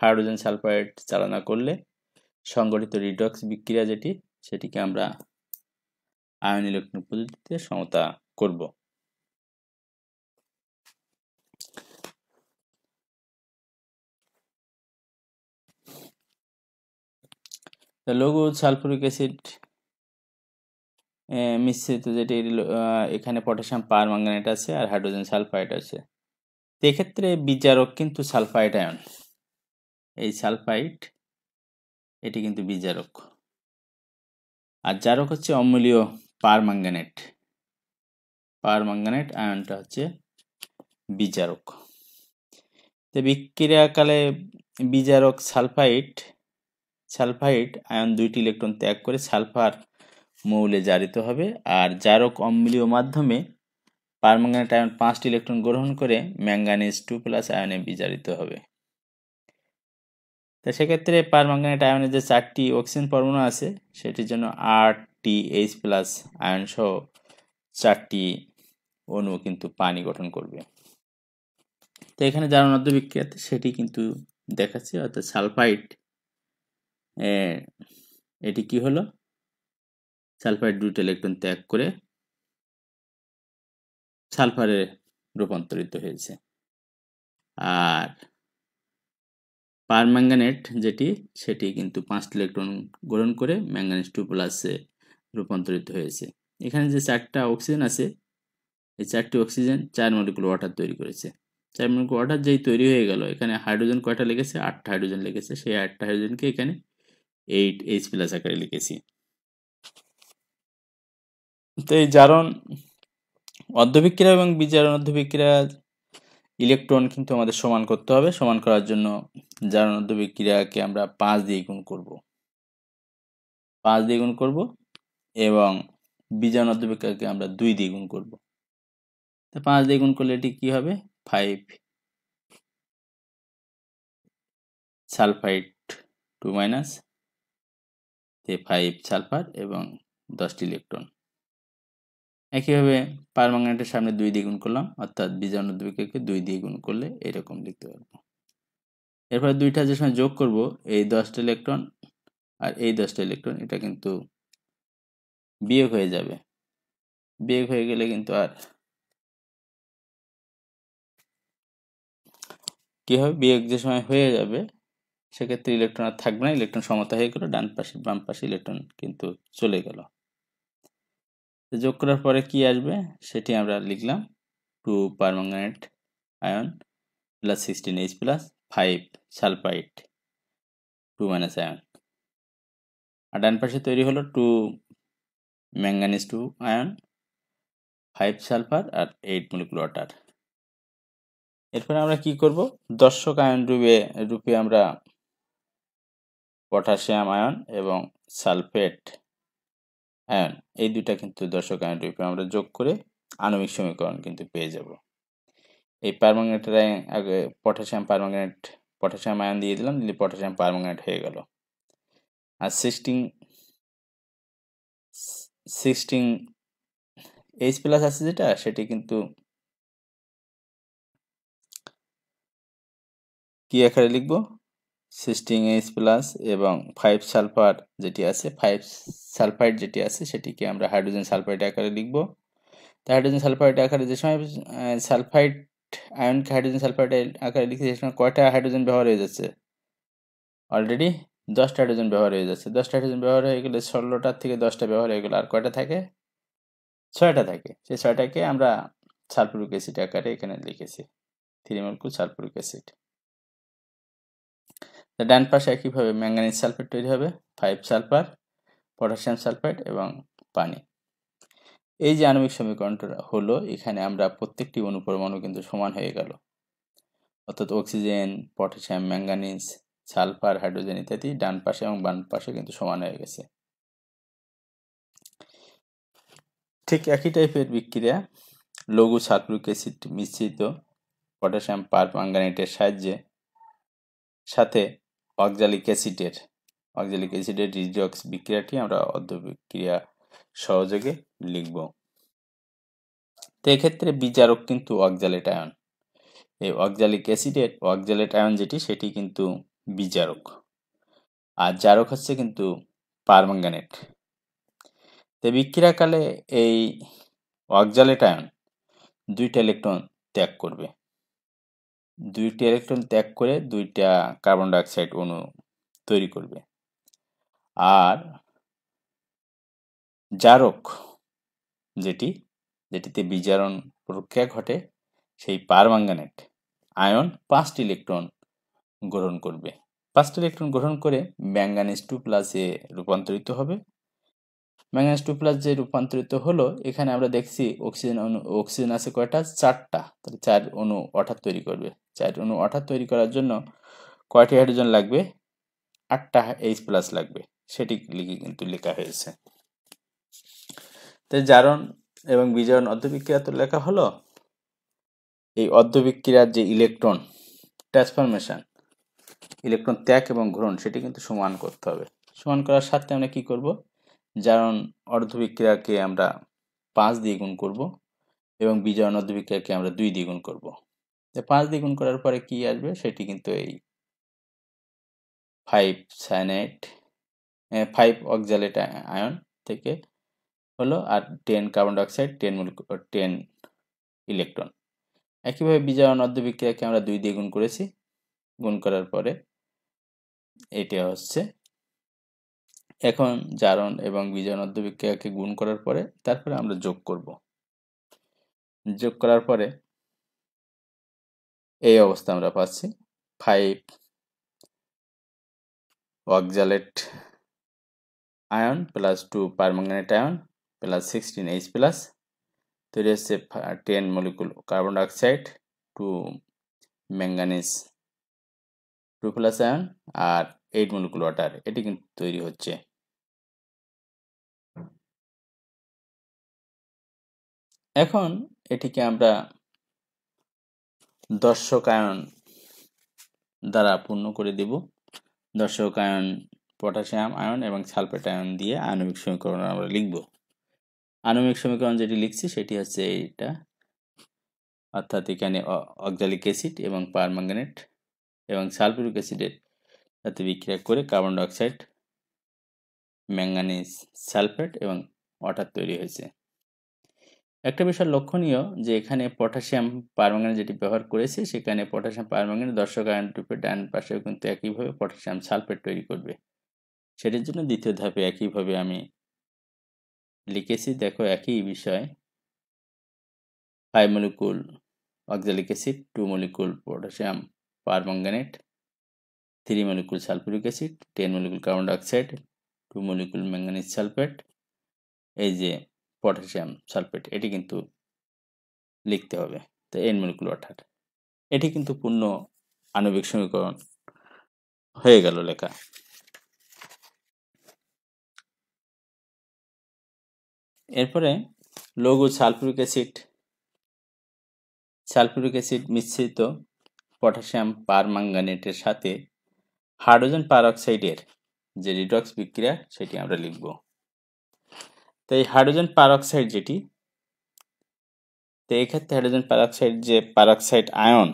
হাইড্রোজেন সালফাইড চালনা করলে সংগঠিত রিডক্স বিক্রিয়া যেটি সেটিকে আমরা আয়ন ইলেকট্রন পদ্ধতিতে সমতা করব লঘু সালফুরিক অ্যাসিড মিশ্রিত যেটি এখানে পটাশিয়াম পার ম্যাঙ্গানেট আছে আর হাইড্রোজেন সালফাইড আছে এক্ষেত্রে বিচারক কিন্তু সালফাইড আয়ন এই সালফাইড এটি কিন্তু বিচারক আর জারক হচ্ছে অমূলীয় পার ম্যাঙ্গানেট পার ম্যাঙ্গানেট আয়নটা হচ্ছে তো বিক্রিয়াকালে বিচারক সালফাইড সালফাইড আয়ন দুইটি ইলেকট্রন ত্যাগ করে সালফার মৌলে জারিত হবে আর জারক অম্লীয় মাধ্যমে পারম্যাঙ্গানেট আয়ন পাঁচটি ইলেকট্রন গ্রহণ করে ম্যাঙ্গানিজ টু প্লাস আয়নে বিজারিত হবে তো সেক্ষেত্রে পারম্যাঙ্গানেট আয়নের যে চারটি অক্সিজেন পরমাণু আছে সেটির জন্য আর টি এইচ প্লাস আয়ন সহ চারটি অণু কিন্তু পানি গঠন করবে তো এখানে যার নদ্য বিক্রিয়াতে সেটি কিন্তু দেখাচ্ছে অর্থাৎ সালফাইড এটি কি হলো সালফার দুইটা ইলেকট্রন ত্যাগ করে সালফারে রূপান্তরিত হয়েছে আর পারম্যাঙ্গানেট যেটি সেটি কিন্তু পাঁচটি ইলেকট্রন গ্রহণ করে ম্যাঙ্গানিজ টু প্লাসে রূপান্তরিত হয়েছে এখানে যে চারটা অক্সিজেন আছে এই চারটি অক্সিজেন চার মলিকুল ওয়াটার তৈরি করেছে চার মলিকুল ওয়াটার যেই তৈরি হয়ে গেল এখানে হাইড্রোজেন কয়টা লেগেছে আটটা হাইড্রোজেন লেগেছে সেই আটটা হাইড্রোজেনকে এখানে এইট এইচ প্লাস আকারে লিখেছি তো এই জারণ অর্ধবিক্রিয়া এবং বিজারণ অর্ধবিক্রিয়া ইলেকট্রন কিন্তু আমাদের সমান করতে হবে সমান করার জন্য জারণ অর্ধবিক্রিয়াকে আমরা পাঁচ দিয়ে গুণ করব পাঁচ দিয়ে গুণ করব এবং বিজারণ অর্ধবিক্রিয়াকে আমরা দুই দিয়ে গুণ করব তো পাঁচ দিয়ে গুণ করলে এটি কি হবে ফাইভ সালফাইড টু মাইনাস তে ফাইভ সালফার এবং দশটি ইলেকট্রন একইভাবে পারমাঙ্গানেটের সামনে দুই দিয়ে গুণ করলাম অর্থাৎ বীজাণুদ্ভিককে দুই দিয়ে গুণ করলে এরকম লিখতে পারবো এরপরে দুইটা যে সময় যোগ করব এই দশটা ইলেকট্রন আর এই দশটা ইলেকট্রন এটা কিন্তু বিয়োগ হয়ে যাবে বিয়োগ হয়ে গেলে কিন্তু আর কি হবে বিয়োগ যে সময় হয়ে যাবে সেক্ষেত্রে ইলেকট্রন আর থাকবে না ইলেকট্রন সমতা হয়ে গেলো ডান পাশে বাম পাশে ইলেকট্রন কিন্তু চলে গেল যোগ করার পরে কি আসবে সেটি আমরা লিখলাম two permanganate ion plus sixteen H plus five sulphite two minus ion আর ডান পাশে তৈরি হলো two manganese two ion five sulphur আর এইট মলিকুল ওয়াটার এরপরে আমরা কি করব দর্শক আয়ন রূপে রূপে আমরা পটাশিয়াম আয়ন এবং সালফেট আয়ন এই দুটা কিন্তু দর্শক রূপে আমরা যোগ করে আণবিক সমীকরণ কিন্তু পেয়ে যাব এই পারমাঙ্গনেটের আগে পটাশিয়াম পারমাঙ্গনেট পটাশিয়াম আয়ন দিয়ে দিলাম দিলে পটাশিয়াম পারমাঙ্গনেট হয়ে গেল আর সিক্সটিন সিক্সটিন এইচ প্লাস আছে যেটা সেটি কিন্তু কি আকারে লিখবো সিস্টিং এইচ প্লাস এবং ফাইভ সালফার যেটি আছে ফাইভ সালফাইড যেটি আছে সেটিকে আমরা হাইড্রোজেন সালফাইড আকারে লিখব তো হাইড্রোজেন সালফাইড আকারে যে সময় সালফাইড আয়নকে হাইড্রোজেন সালফাইড আকারে লিখে যে সময় কয়টা হাইড্রোজেন ব্যবহার হয়ে যাচ্ছে অলরেডি দশটা হাইড্রোজেন ব্যবহার হয়ে যাচ্ছে দশটা হাইড্রোজেন ব্যবহার হয়ে গেলে ষোলোটার থেকে দশটা ব্যবহার হয়ে গেলে আর কয়টা থাকে ছয়টা থাকে সেই ছয়টাকে আমরা সালফুরিক অ্যাসিড আকারে এখানে লিখেছি থ্রিমলকু সালফুরিক অ্যাসিড তো ডান পাশে একইভাবে ম্যাঙ্গানিজ সালফেট তৈরি হবে ফাইভ সালফার পটাশিয়াম সালফেট এবং পানি এই যে আণবিক সমীকরণটা হলো এখানে আমরা প্রত্যেকটি অনুপরমাণু কিন্তু সমান হয়ে গেল অর্থাৎ oxygen potassium manganese sulphur hydrogen ইত্যাদি ডান পাশে এবং বান পাশে কিন্তু সমান হয়ে গেছে ঠিক একই টাইপের বিক্রিয়া লঘু সালফুরিক অ্যাসিড মিশ্রিত পটাশিয়াম পার্ক ম্যাঙ্গানেটের সাহায্যে সাথে অক্সালিক অ্যাসিডের অক্সালিক অ্যাসিডের রিজক্স বিক্রিয়াটি আমরা অধ্যবিক্রিয়া সহযোগে লিখব তো এক্ষেত্রে বিচারক কিন্তু অক্সালেট আয়ন এই অক্সালিক অ্যাসিডের অক্সালেট আয়ন যেটি সেটি কিন্তু বিচারক আর জারক হচ্ছে কিন্তু পারমাঙ্গানেট তো বিক্রিয়াকালে এই অক্সালেট আয়ন দুইটা ইলেকট্রন ত্যাগ করবে দুইটি ইলেকট্রন ত্যাগ করে দুইটা কার্বন ডাইঅক্সাইড অণু তৈরি করবে আর জারক যেটি যেটিতে বিজারণ প্রক্রিয়া ঘটে সেই পারমাঙ্গানেট আয়ন পাঁচটি ইলেকট্রন গ্রহণ করবে পাঁচটি ইলেকট্রন গ্রহণ করে ম্যাঙ্গানিস টু প্লাসে রূপান্তরিত হবে ম্যাঙ্গানিস টু প্লাস যে রূপান্তরিত হলো এখানে আমরা দেখছি অক্সিজেন অণু অক্সিজেন আছে কয়টা চারটা তাহলে চার অণু অর্থাৎ তৈরি করবে চার অনু অর্থাৎ তৈরি করার জন্য কয়টি হাইড্রোজেন লাগবে আটটা এইচ প্লাস লাগবে সেটি লিখে কিন্তু লেখা হয়েছে তো জারণ এবং বিজারণ অর্ধবিক্রিয়া তো লেখা হলো এই অর্ধবিক্রিয়ার যে ইলেকট্রন ট্রান্সফরমেশন ইলেকট্রন ত্যাগ এবং ঘ্রণ সেটি কিন্তু সমান করতে হবে সমান করার সাথে আমরা কি করব জারণ অর্ধবিক্রিয়াকে আমরা পাঁচ দিয়ে গুণ করব এবং বিজয়ন অর্ধবিক্রিয়াকে আমরা দুই দিয়ে গুণ করব যে পাঁচ দিয়ে গুণ করার পরে কি আসবে সেটি কিন্তু এই ফাইভ সাইনাইট ফাইভ অক্সালেট আয়ন থেকে হলো আর ten carbon dioxide ten ten electron একইভাবে বিজয়ন অর্ধ বিক্রিয়াকে আমরা দুই দিয়ে গুণ করেছি গুণ করার পরে এটা হচ্ছে এখন জারণ এবং বিজয়ন অর্ধ বিক্রিয়াকে গুণ করার পরে তারপরে আমরা যোগ করব যোগ করার পরে এই অবস্থা আমরা পাচ্ছি five oxalate ion plus two permanganate ion plus sixteen H plus তৈরি হচ্ছে ten molecule carbon dioxide two manganese two plus ion আর এইট মলিকুল ওয়াটার এটি কিন্তু তৈরি হচ্ছে এখন এটিকে আমরা দর্শকায়ন দ্বারা পূর্ণ করে দেব দর্শকায়ন পটাশিয়াম আয়ন এবং সালফেট আয়ন দিয়ে আণবিক সমীকরণ আমরা লিখব আণবিক সমীকরণ যেটি লিখছি সেটি হচ্ছে এটা অর্থাৎ এখানে অক্সালিক অ্যাসিড এবং পারম্যাঙ্গানেট এবং সালফিউরিক অ্যাসিডের সাথে বিক্রিয়া করে কার্বন ডাইঅক্সাইড ম্যাঙ্গানিজ সালফেট এবং ওয়াটার তৈরি হয়েছে একটা বিষয় লক্ষণীয় যে এখানে পটাশিয়াম পারমাঙ্গানেট যেটি ব্যবহার করেছে সেখানে পটাশিয়াম পারমাঙ্গানেট দর্শক আয়ন টুপে ডান পাশেও কিন্তু একইভাবে পটাশিয়াম সালফেট তৈরি করবে সেটির জন্য দ্বিতীয় ধাপে একইভাবে আমি লিখেছি দেখো একই বিষয় five molecule oxalic acid two molecule potassium permanganate three molecule sulphuric acid ten molecule carbon dioxide two molecule manganese sulphate এই যে পটাশিয়াম সালফেট এটি কিন্তু লিখতে হবে তো এনমোলিকুল অর্থাৎ এটি কিন্তু পূর্ণ আণবিক সমীকরণ হয়ে গেল লেখা এরপরে লঘু সালফুরিক অ্যাসিড সালফুরিক অ্যাসিড মিশ্রিত পটাশিয়াম পারমাঙ্গানেটের সাথে হাইড্রোজেন পারঅক্সাইডের যে রিডক্স বিক্রিয়া সেটি আমরা লিখব তাই হাইড্রোজেন পারক্সাইড যেটি তো এক্ষেত্রে হাইড্রোজেন পারক্সাইড যে পারক্সাইড আয়ন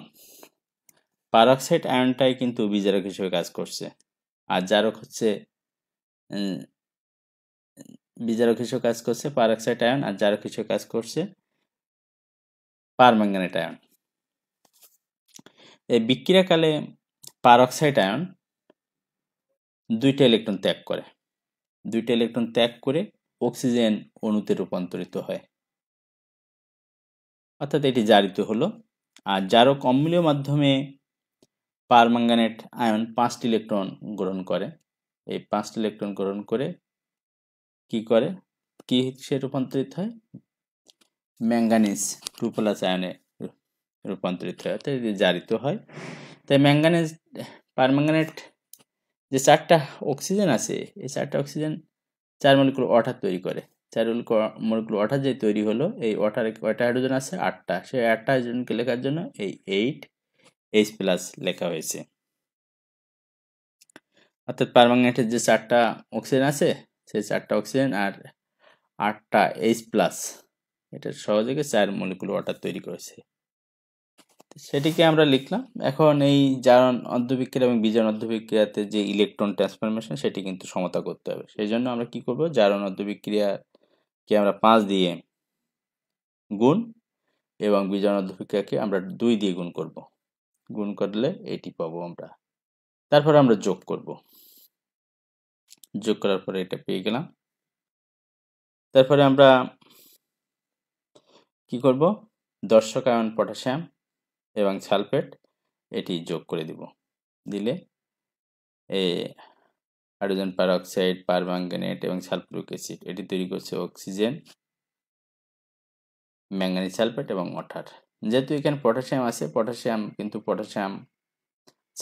পারক্সাইড আয়নটাই কিন্তু বিজারক হিসেবে কাজ করছে আর যারক হচ্ছে বিজারক হিসেবে কাজ করছে পারক্সাইড আয়ন আর জারক হিসেবে কাজ করছে পারম্যাঙ্গানেট আয়ন এই বিক্রিয়াকালে পারক্সাইড আয়ন দুইটা ইলেকট্রন ত্যাগ করে দুইটা ইলেকট্রন ত্যাগ করে অক্সিজেন অণুতে রূপান্তরিত হয় অর্থাৎ এটি জারিত হলো আর জারক অম্লীয় মাধ্যমে পারমাঙ্গানেট আয়ন পাঁচটি ইলেকট্রন গ্রহণ করে এই পাঁচটি ইলেকট্রন গ্রহণ করে কি করে কি সে রূপান্তরিত হয় ম্যাঙ্গানিজ টু প্লাস আয়নে রূপান্তরিত হয় অর্থাৎ এটি জারিত হয় তাই ম্যাঙ্গানিজ পারম্যাঙ্গানেট যে চারটা অক্সিজেন আছে এই চারটা অক্সিজেন চার মলিকুল ওয়াটার তৈরি করে চার মলিকুল ওয়াটার যে তৈরি হলো এই ওয়াটার কয়টা হাইড্রোজেন আছে আটটা সেই আটটা হাইড্রোজেনকে লেখার জন্য এই এইট এইচ প্লাস লেখা হয়েছে অর্থাৎ পারমাঙ্গেটের যে চারটা অক্সিজেন আছে সেই চারটা অক্সিজেন আর আটটা এইচ প্লাস এটা সহজে চার মলিকুল ওয়াটার তৈরি করেছে সেটিকে আমরা লিখলাম এখন এই জারণ অর্ধবিক্রিয়া এবং বিজারণ অর্ধবিক্রিয়াতে যে ইলেকট্রন ট্রান্সফরমেশন সেটি কিন্তু সমতা করতে হবে সেই জন্য আমরা কি করব জারণ অর্ধবিক্রিয়াকে আমরা পাঁচ দিয়ে গুণ এবং বিজারণ অর্ধবিক্রিয়াকে আমরা দুই দিয়ে গুণ করব গুণ করলে এটি পাবো আমরা তারপর আমরা যোগ করব যোগ করার পরে এটা পেয়ে গেলাম তারপরে আমরা কি করব দর্শকায়ন পটাশিয়াম এবং সালফেট এটি যোগ করে দিব দিলে এই হাইড্রোজেন পারঅক্সাইড পারম্যাঙ্গানেট এবং সালফ্রুক অ্যাসিড এটি তৈরি করছে অক্সিজেন ম্যাঙ্গানিজ সালফেট এবং অঠার যেহেতু এখানে পটাশিয়াম আছে পটাশিয়াম কিন্তু পটাশিয়াম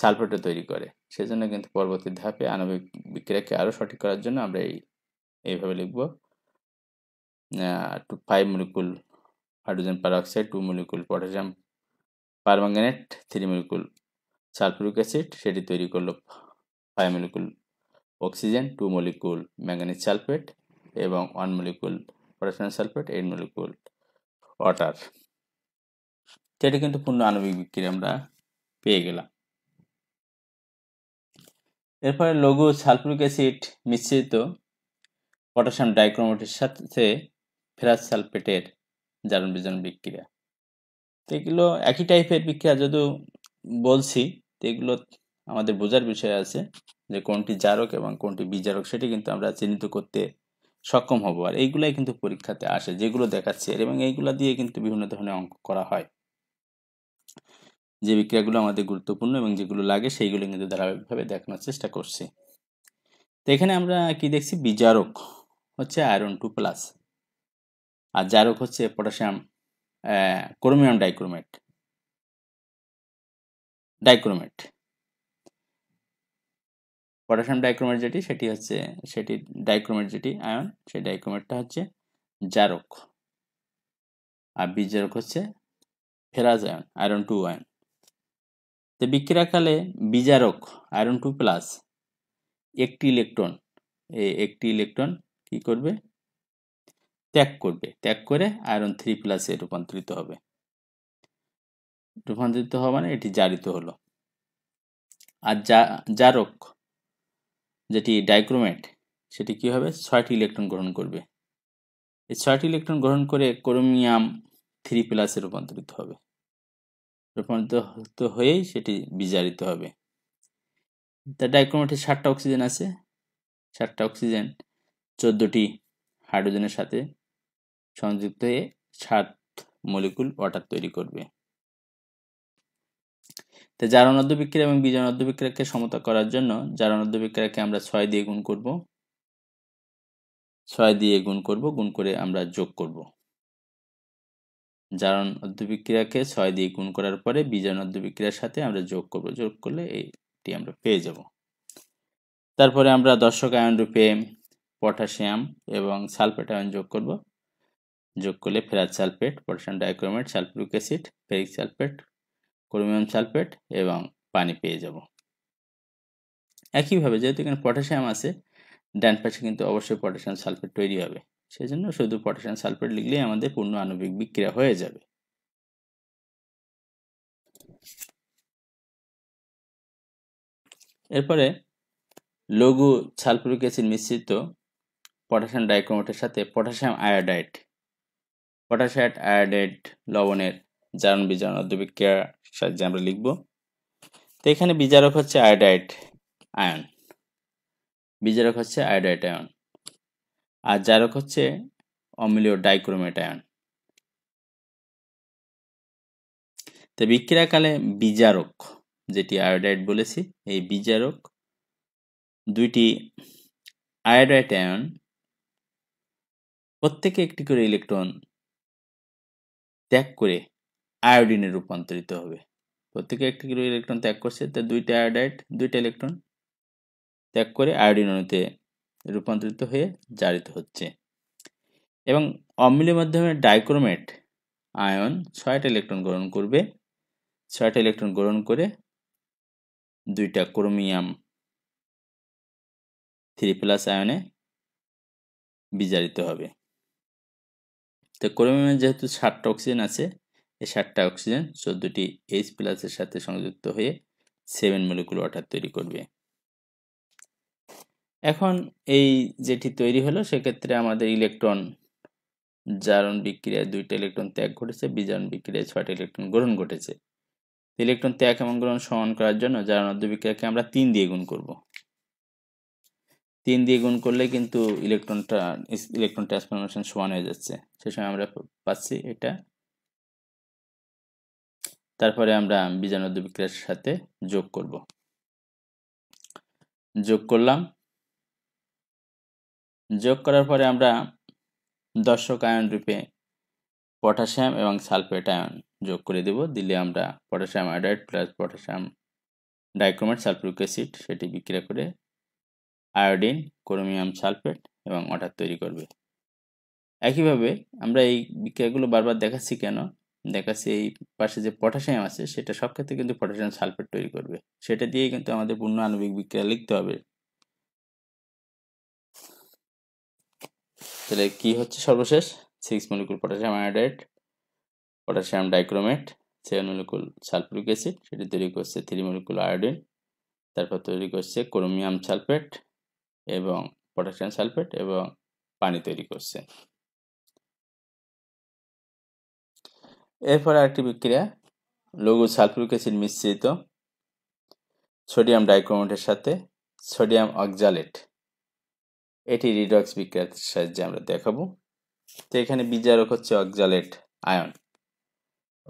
সালফেটও তৈরি করে সেজন্য কিন্তু পরবর্তী ধাপে আণবিক বিক্রিয়াকে আরও সঠিক করার জন্য আমরা এই এইভাবে লিখব two five molecule hydrogen peroxide two molecule potassium permanganate three molecule sulphuric acid সেটি তৈরি করলো five molecule oxygen two molecule manganese sulphate এবং one molecule potassium sulphate eight molecule water সেটি কিন্তু পূর্ণ আণবিক বিক্রিয়া আমরা পেয়ে গেলাম এরপরে লঘু সালফুরিক অ্যাসিড মিশ্রিত পটাশিয়াম ডাইক্রোমেটের সাথে ফেরাস সালফেটের জারণ বিজারণ বিক্রিয়া তো এগুলো একই টাইপের বিক্রিয়া যদিও বলছি তো এগুলো আমাদের বোঝার বিষয় আছে যে কোনটি জারক এবং কোনটি বিজারক সেটি কিন্তু আমরা চিহ্নিত করতে সক্ষম হব আর এইগুলাই কিন্তু পরীক্ষাতে আসে যেগুলো দেখাচ্ছে এবং এইগুলো দিয়ে কিন্তু বিভিন্ন ধরনের অঙ্ক করা হয় যে বিক্রিয়াগুলো আমাদের গুরুত্বপূর্ণ এবং যেগুলো লাগে সেইগুলো কিন্তু ধারাবাহিকভাবে দেখানোর চেষ্টা করছি তো এখানে আমরা কি দেখছি বিজারক হচ্ছে আয়রন টু প্লাস আর জারক হচ্ছে potassium chromium dichromate dichromate potassium dichromate যেটি সেটি হচ্ছে সেটি ডাইক্রোমেট যেটি আয়ন সেই ডাইক্রোমেটটা হচ্ছে জারক আর বিজারক হচ্ছে ferrous ion iron two ion তো বিক্রিয়াকালে বিজারক আয়রন টু প্লাস একটি ইলেকট্রন একটি ইলেকট্রন কি করবে ত্যাগ করবে ত্যাগ করে আয়রন থ্রি প্লাসে রূপান্তরিত হবে রূপান্তরিত হওয়া মানে এটি জারিত হলো আর যা জারক যেটি ডাইক্রোমেট সেটি কি হবে ছয়টি ইলেকট্রন গ্রহণ করবে এই ছয়টি ইলেকট্রন গ্রহণ করে ক্রোমিয়াম থ্রি প্লাসে রূপান্তরিত হবে রূপান্তরিত হয়েই সেটি বিজারিত হবে তা ডাইক্রোমেটের সাতটা অক্সিজেন আছে সাতটা অক্সিজেন চোদ্দোটি হাইড্রোজেনের সাথে সংযুক্ত হয়ে সাত মলিকুল ওয়াটার তৈরি করবে তো জারণ বিক্রিয়া এবং বীজাণুদ্য অর্ধবিক্রিয়াকে সমতা করার জন্য জারণ অর্ধবিক্রিয়াকে আমরা ছয় দিয়ে গুণ করব ছয় দিয়ে গুণ করব গুণ করে আমরা যোগ করব জারণ অর্ধবিক্রিয়াকে ছয় দিয়ে গুণ করার পরে বীজাণু অর্ধবিক্রিয়ার সাথে আমরা যোগ করব যোগ করলে এইটি আমরা পেয়ে যাব তারপরে আমরা দর্শক আয়ন রূপে পটাশিয়াম এবং সালফেট আয়ন যোগ করব যোগ করলে ferrous sulphate potassium dichromate sulphuric acid ferric sulphate chromium sulphate এবং পানি পেয়ে যাব একইভাবে যেহেতু এখানে পটাশিয়াম আছে ডান পাশে কিন্তু অবশ্যই পটাশিয়াম সালফেট তৈরি হবে সেই জন্য শুধু পটাশিয়াম সালফেট লিখলেই আমাদের পূর্ণ আণবিক বিক্রিয়া হয়ে যাবে এরপরে লঘু সালফুরিক অ্যাসিড মিশ্রিত পটাশিয়াম ডাইক্রোমেটের সাথে পটাশিয়াম আয়োডাইড পটাশ অ্যাডেড লবণের জারণ বিজারণ অধ্যবিক্রিয়ার সাহায্যে আমরা লিখব তো এখানে বিজারক হচ্ছে আয়োডাইট আয়ন বিজারক হচ্ছে আয়োডাইট আয়ন আর জারক হচ্ছে অমিলীয় ডাইক্রোমেট আয়ন তো বিক্রিয়াকালে বিজারক যেটি আয়োডাইট বলেছি এই বিজারক দুইটি আয়োডাইট আয়ন প্রত্যেকে একটি করে ইলেকট্রন ত্যাগ করে আয়োডিনে রূপান্তরিত হবে প্রত্যেকে একটি কিলো ইলেকট্রন ত্যাগ করছে তা দুইটা আয়োডাইট দুইটা ইলেকট্রন ত্যাগ করে আয়োডিন অণুতে রূপান্তরিত হয়ে জারিত হচ্ছে এবং অম্লীয় মাধ্যমে ডাইক্রোমেট আয়ন ছয়টা ইলেকট্রন গ্রহণ করবে ছয়টা ইলেকট্রন গ্রহণ করে দুইটা ক্রোমিয়াম থ্রি প্লাস আয়নে বিজারিত হবে তো ক্রোমিয়ামে যেহেতু ষাটটা অক্সিজেন আছে এই ষাটটা অক্সিজেন চোদ্দোটি এইচ প্লাসের সাথে সংযুক্ত হয়ে সেভেন মলিকুল ওয়াটার তৈরি করবে এখন এই যেটি তৈরি হলো সেক্ষেত্রে আমাদের ইলেকট্রন জারণ বিক্রিয়ায় দুইটা ইলেকট্রন ত্যাগ ঘটেছে বিজারণ বিক্রিয়ায় ছয়টা ইলেকট্রন গ্রহণ ঘটেছে ইলেকট্রন ত্যাগ এবং গ্রহণ সমান করার জন্য জারণ বিক্রিয়াকে আমরা তিন দিয়ে গুণ করব তিন দিয়ে গুণ করলে কিন্তু ইলেকট্রনটা ইলেকট্রন ট্রান্সফরমেশন সমান হয়ে যাচ্ছে সে সময় আমরা পাচ্ছি এটা তারপরে আমরা বীজাণু বিক্রিয়ার সাথে যোগ করব যোগ করলাম যোগ করার পরে আমরা দর্শক আয়ন রূপে পটাশিয়াম এবং সালফেট আয়ন যোগ করে দেব দিলে আমরা potassium iodide plus potassium dichromate sulphuric acid সেটি বিক্রিয়া করে আয়োডিন ক্রোমিয়াম সালফেট এবং অঠার তৈরি করবে একইভাবে আমরা এই বিক্রিয়াগুলো বারবার দেখাচ্ছি কেন দেখাচ্ছি এই পাশে যে পটাশিয়াম আছে সেটা সব ক্ষেত্রে কিন্তু পটাশিয়াম সালফেট তৈরি করবে সেটা দিয়েই কিন্তু আমাদের পূর্ণ আণবিক বিক্রিয়া লিখতে হবে তাহলে কি হচ্ছে সর্বশেষ six molecule potassium iodide potassium dichromate seven molecule sulphuric acid সেটি তৈরি করছে থ্রি মলিকুল আয়োডিন তারপর তৈরি করছে ক্রোমিয়াম সালফেট এবং পটাশিয়াম সালফেট এবং পানি তৈরি করছে এরপর আরেকটি বিক্রিয়া লঘু সালফুরিক অ্যাসিড মিশ্রিত সোডিয়াম ডাইক্রোমেটের সাথে সোডিয়াম অক্সালেট এটি রিডক্স বিক্রিয়ার সাহায্যে আমরা দেখাবো তো এখানে বিজারক হচ্ছে অক্সালেট আয়ন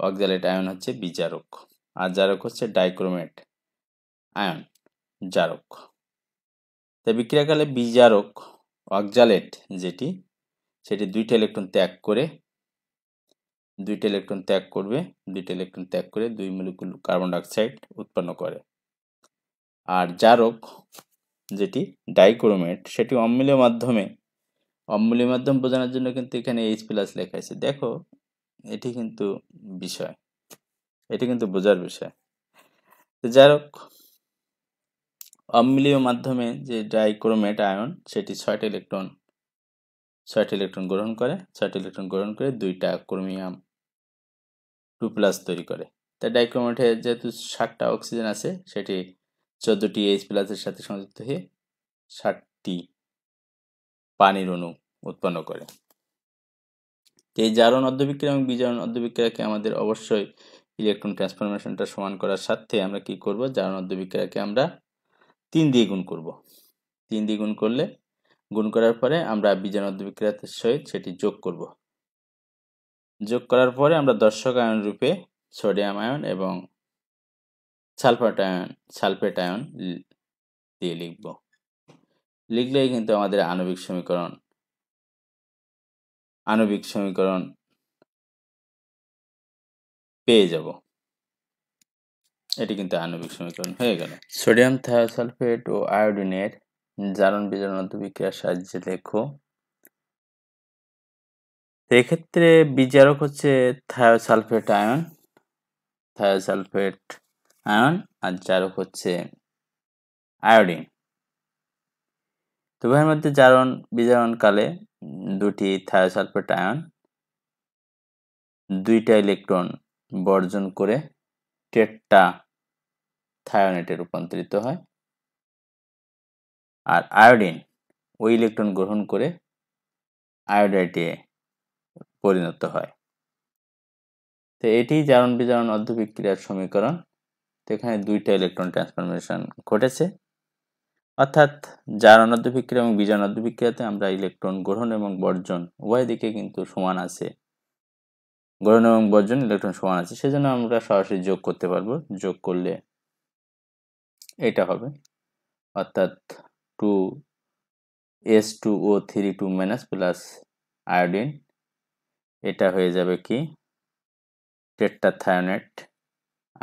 অক্সালেট আয়ন হচ্ছে বিজারক আর জারক হচ্ছে ডাইক্রোমেট আয়ন জারক তাই বিক্রিয়াকালে বিজারক অকজালেট যেটি সেটি দুইটা ইলেকট্রন ত্যাগ করে দুইটা ইলেকট্রন ত্যাগ করবে দুইটা ইলেকট্রন ত্যাগ করে দুই মলিকুল কার্বন ডাইঅক্সাইড উৎপন্ন করে আর জারক যেটি ডাইক্রোমেট সেটি অম্লীয় মাধ্যমে অম্লীয় মাধ্যম বোঝানোর জন্য কিন্তু এখানে এইচ প্লাস লেখা আছে দেখো এটি কিন্তু বিষয় এটি কিন্তু বোঝার বিষয় যাই হোক অম্লীয় মাধ্যমে যে ডাইক্রোমেট আয়ন সেটি ছয়টা ইলেকট্রন ছয়টা ইলেকট্রন গ্রহণ করে ছয়টা ইলেকট্রন গ্রহণ করে দুইটা ক্রোমিয়াম টু প্লাস তৈরি করে তাই ডাইক্রোমেটে যেহেতু ষাটটা অক্সিজেন আছে সেটি চোদ্দোটি এইচ প্লাসের সাথে সংযুক্ত হয়ে ষাটটি পানির অণু উৎপন্ন করে এই জারণ অর্ধবিক্রিয়া এবং বিজারণ অর্ধবিক্রিয়াকে আমাদের অবশ্যই ইলেকট্রন ট্রান্সফরমেশনটা সমান করার সাথে আমরা কি করব জারণ অর্ধবিক্রিয়াকে আমরা তিন দিয়ে গুণ করব তিন দিয়ে গুণ করলে গুণ করার পরে আমরা বীজাণুদ্দ বিক্রিয়াতের সহিত সেটি যোগ করব যোগ করার পরে আমরা দর্শক আয়ন রূপে সোডিয়াম আয়ন এবং সালফেট আয়ন সালফেট আয়ন দিয়ে লিখব লিখলেই কিন্তু আমাদের আণবিক সমীকরণ আণবিক সমীকরণ পেয়ে যাব এটি কিন্তু আণবিক সমীকরণ হয়ে গেল সোডিয়াম থায়োসালফেট ও আয়োডিনের জারণ বিজারণ বিক্রিয়ার সাহায্যে দেখো এক্ষেত্রে বিজারক হচ্ছে থায়োসালফেট আয়ন থায়োসালফেট আয়ন আর জারক হচ্ছে আয়োডিন দুভয়ের মধ্যে জারণ বিজারণকালে দুটি থায়োসালফেট আয়ন দুইটা ইলেকট্রন বর্জন করে টেট্টা থায়োনেটে রূপান্তরিত হয় আর আয়োডিন ওই ইলেকট্রন গ্রহণ করে আয়োডাইটে পরিণত হয় তো এটি জারণ বিজারণ অর্ধবিক্রিয়ার সমীকরণ তো এখানে দুইটা ইলেকট্রন ট্রান্সফরমেশন ঘটেছে অর্থাৎ জারণ অর্ধবিক্রিয়া এবং বিজারণ অর্ধবিক্রিয়াতে আমরা ইলেকট্রন গ্রহণ এবং বর্জন উভয় দিকে কিন্তু সমান আছে গ্রহণ এবং বর্জন ইলেকট্রন সমান আছে সেজন্য আমরা সরাসরি যোগ করতে পারবো যোগ করলে এটা হবে অর্থাৎ two S two O three two minus plus iodine এটা হয়ে যাবে কি টেট্টা থায়োনেট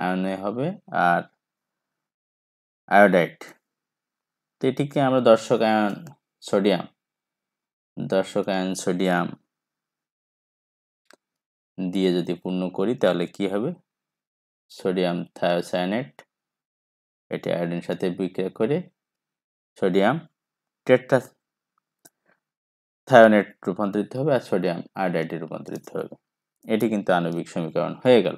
আয়নে হবে আর আয়োডাইট তো এটিকে আমরা দর্শক আয়ন সোডিয়াম দর্শক আয়ন সোডিয়াম দিয়ে যদি পূর্ণ করি তাহলে কি হবে সোডিয়াম থায়োসায়নেট এটি আয়োডিন সাথে বিক্রিয়া করে সোডিয়াম টেট্রা থায়োনেট রূপান্তরিত হবে আর সোডিয়াম আয়োডাইটে রূপান্তরিত হবে এটি কিন্তু আণবিক সমীকরণ হয়ে গেল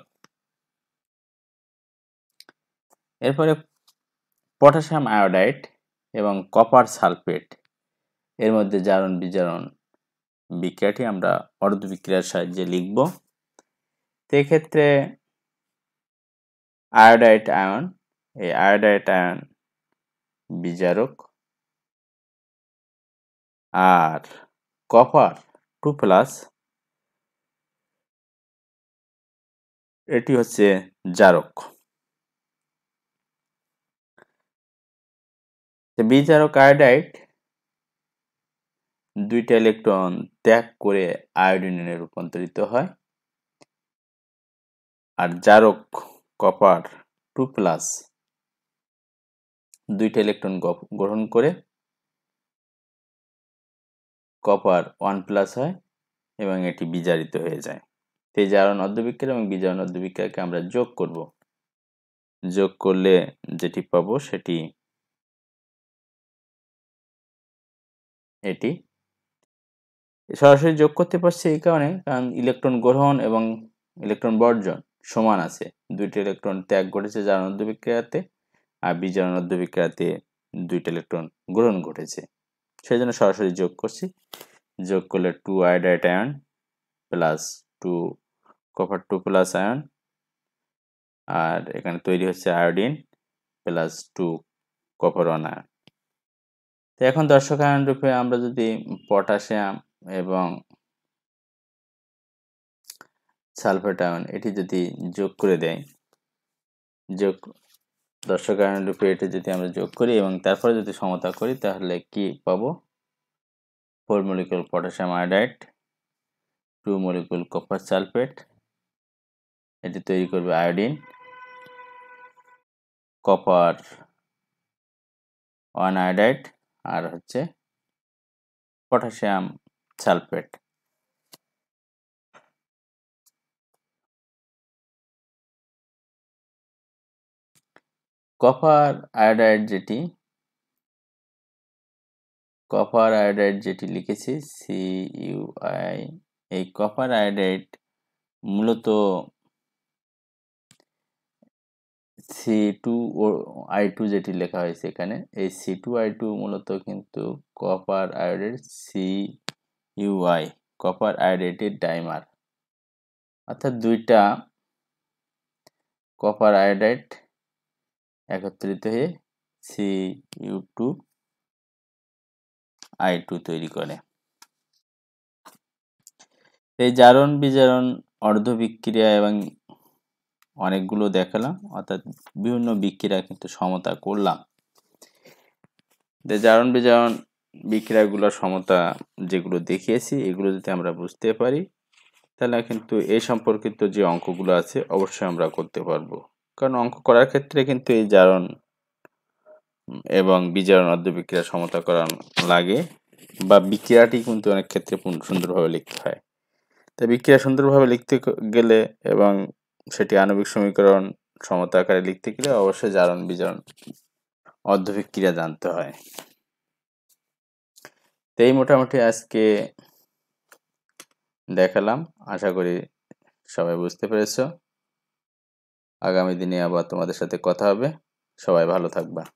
এরপরে পটাশিয়াম আয়োডাইট এবং কপার সালফেট এর মধ্যে জারণ বিজারণ বিক্রিয়াটি আমরা অর্ধ বিক্রিয়ার সাহায্যে লিখব সেক্ষেত্রে আয়োডাইড আয়ন এই আয়োডাইট আয়ন বিজারক আর কপার টু প্লাস এটি হচ্ছে জারক বিজারক আয়োডাইট দুইটা ইলেকট্রন ত্যাগ করে আয়োডিনে রূপান্তরিত হয় আর জারক কপার টু প্লাস দুইটা ইলেকট্রন গ্রহণ করে কপার ওয়ান প্লাস হয় এবং এটি বিজারিত হয়ে যায় তেজারণ অর্ধবিক্রিয়া এবং বিজারণ অর্ধবিক্রিয়াকে আমরা যোগ করব যোগ করলে যেটি পাবো সেটি এটি সরাসরি যোগ করতে পারছি এই কারণে কারণ ইলেকট্রন গ্রহণ এবং ইলেকট্রন বর্জন সমান আছে দুইটি ইলেকট্রন ত্যাগ ঘটেছে যার অর্ধবিক্রিয়াতে আর বিজারণ অর্ধবিক্রিয়াতে দুইটা ইলেকট্রন গ্রহণ ঘটেছে সেই জন্য সরাসরি যোগ করছি যোগ করলে two iodide ion plus two copper two plus ion আর এখানে তৈরি হচ্ছে iodine plus two copper one ion তো এখন দর্শক আয়ন রূপে আমরা যদি পটাশিয়াম এবং সালফেট আয়ন এটি যদি যোগ করে দেয় যোগ দর্শক আয়ন রূপে এটা যদি আমরা যোগ করি এবং তারপরে যদি সমতা করি তাহলে কি পাব four molecule potassium iodide two molecule copper sulphate এটি তৈরি করবে আয়োডিন কপার ওয়ান আয়োডাইট আর হচ্ছে পটাশিয়াম সালফেট কপার আয়োডাইড যেটি কপার আয়োডাইড যেটি লিখেছি সি ইউ আই এই কপার আয়োডাইড মূলত C two O I two যেটি লেখা হয়েছে এখানে এই সি টু আই টু মূলত কিন্তু copper iodide C U I copper আয়োডাইডের ডাইমার অর্থাৎ দুইটা কপার আয়োডাইড একত্রিত হয়ে C U two I two তৈরি করে এই জারণ বিজারণ অর্ধ বিক্রিয়া এবং অনেকগুলো দেখালাম অর্থাৎ বিভিন্ন বিক্রিয়া কিন্তু সমতা করলাম জারণ বিজারণ বিক্রিয়াগুলোর সমতা যেগুলো দেখিয়েছি এগুলো যদি আমরা বুঝতে পারি তাহলে কিন্তু এ সম্পর্কিত যে অঙ্কগুলো আছে অবশ্যই আমরা করতে পারবো কারণ অঙ্ক করার ক্ষেত্রে কিন্তু এই জারণ এবং বিজারণ অর্ধ বিক্রিয়া সমতা করা লাগে বা বিক্রিয়াটি কিন্তু অনেক ক্ষেত্রে সুন্দরভাবে লিখতে হয় তাই বিক্রিয়া সুন্দরভাবে লিখতে গেলে এবং সেটি আণবিক সমীকরণ সমতা আকারে লিখতে গেলে অবশ্যই জারণ বিজারণ অর্ধবিক্রিয়া জানতে হয় তো এই মোটামুটি আজকে দেখালাম আশা করি সবাই বুঝতে পেরেছো আগামী দিনে আবার তোমাদের সাথে কথা হবে সবাই ভালো থাকবা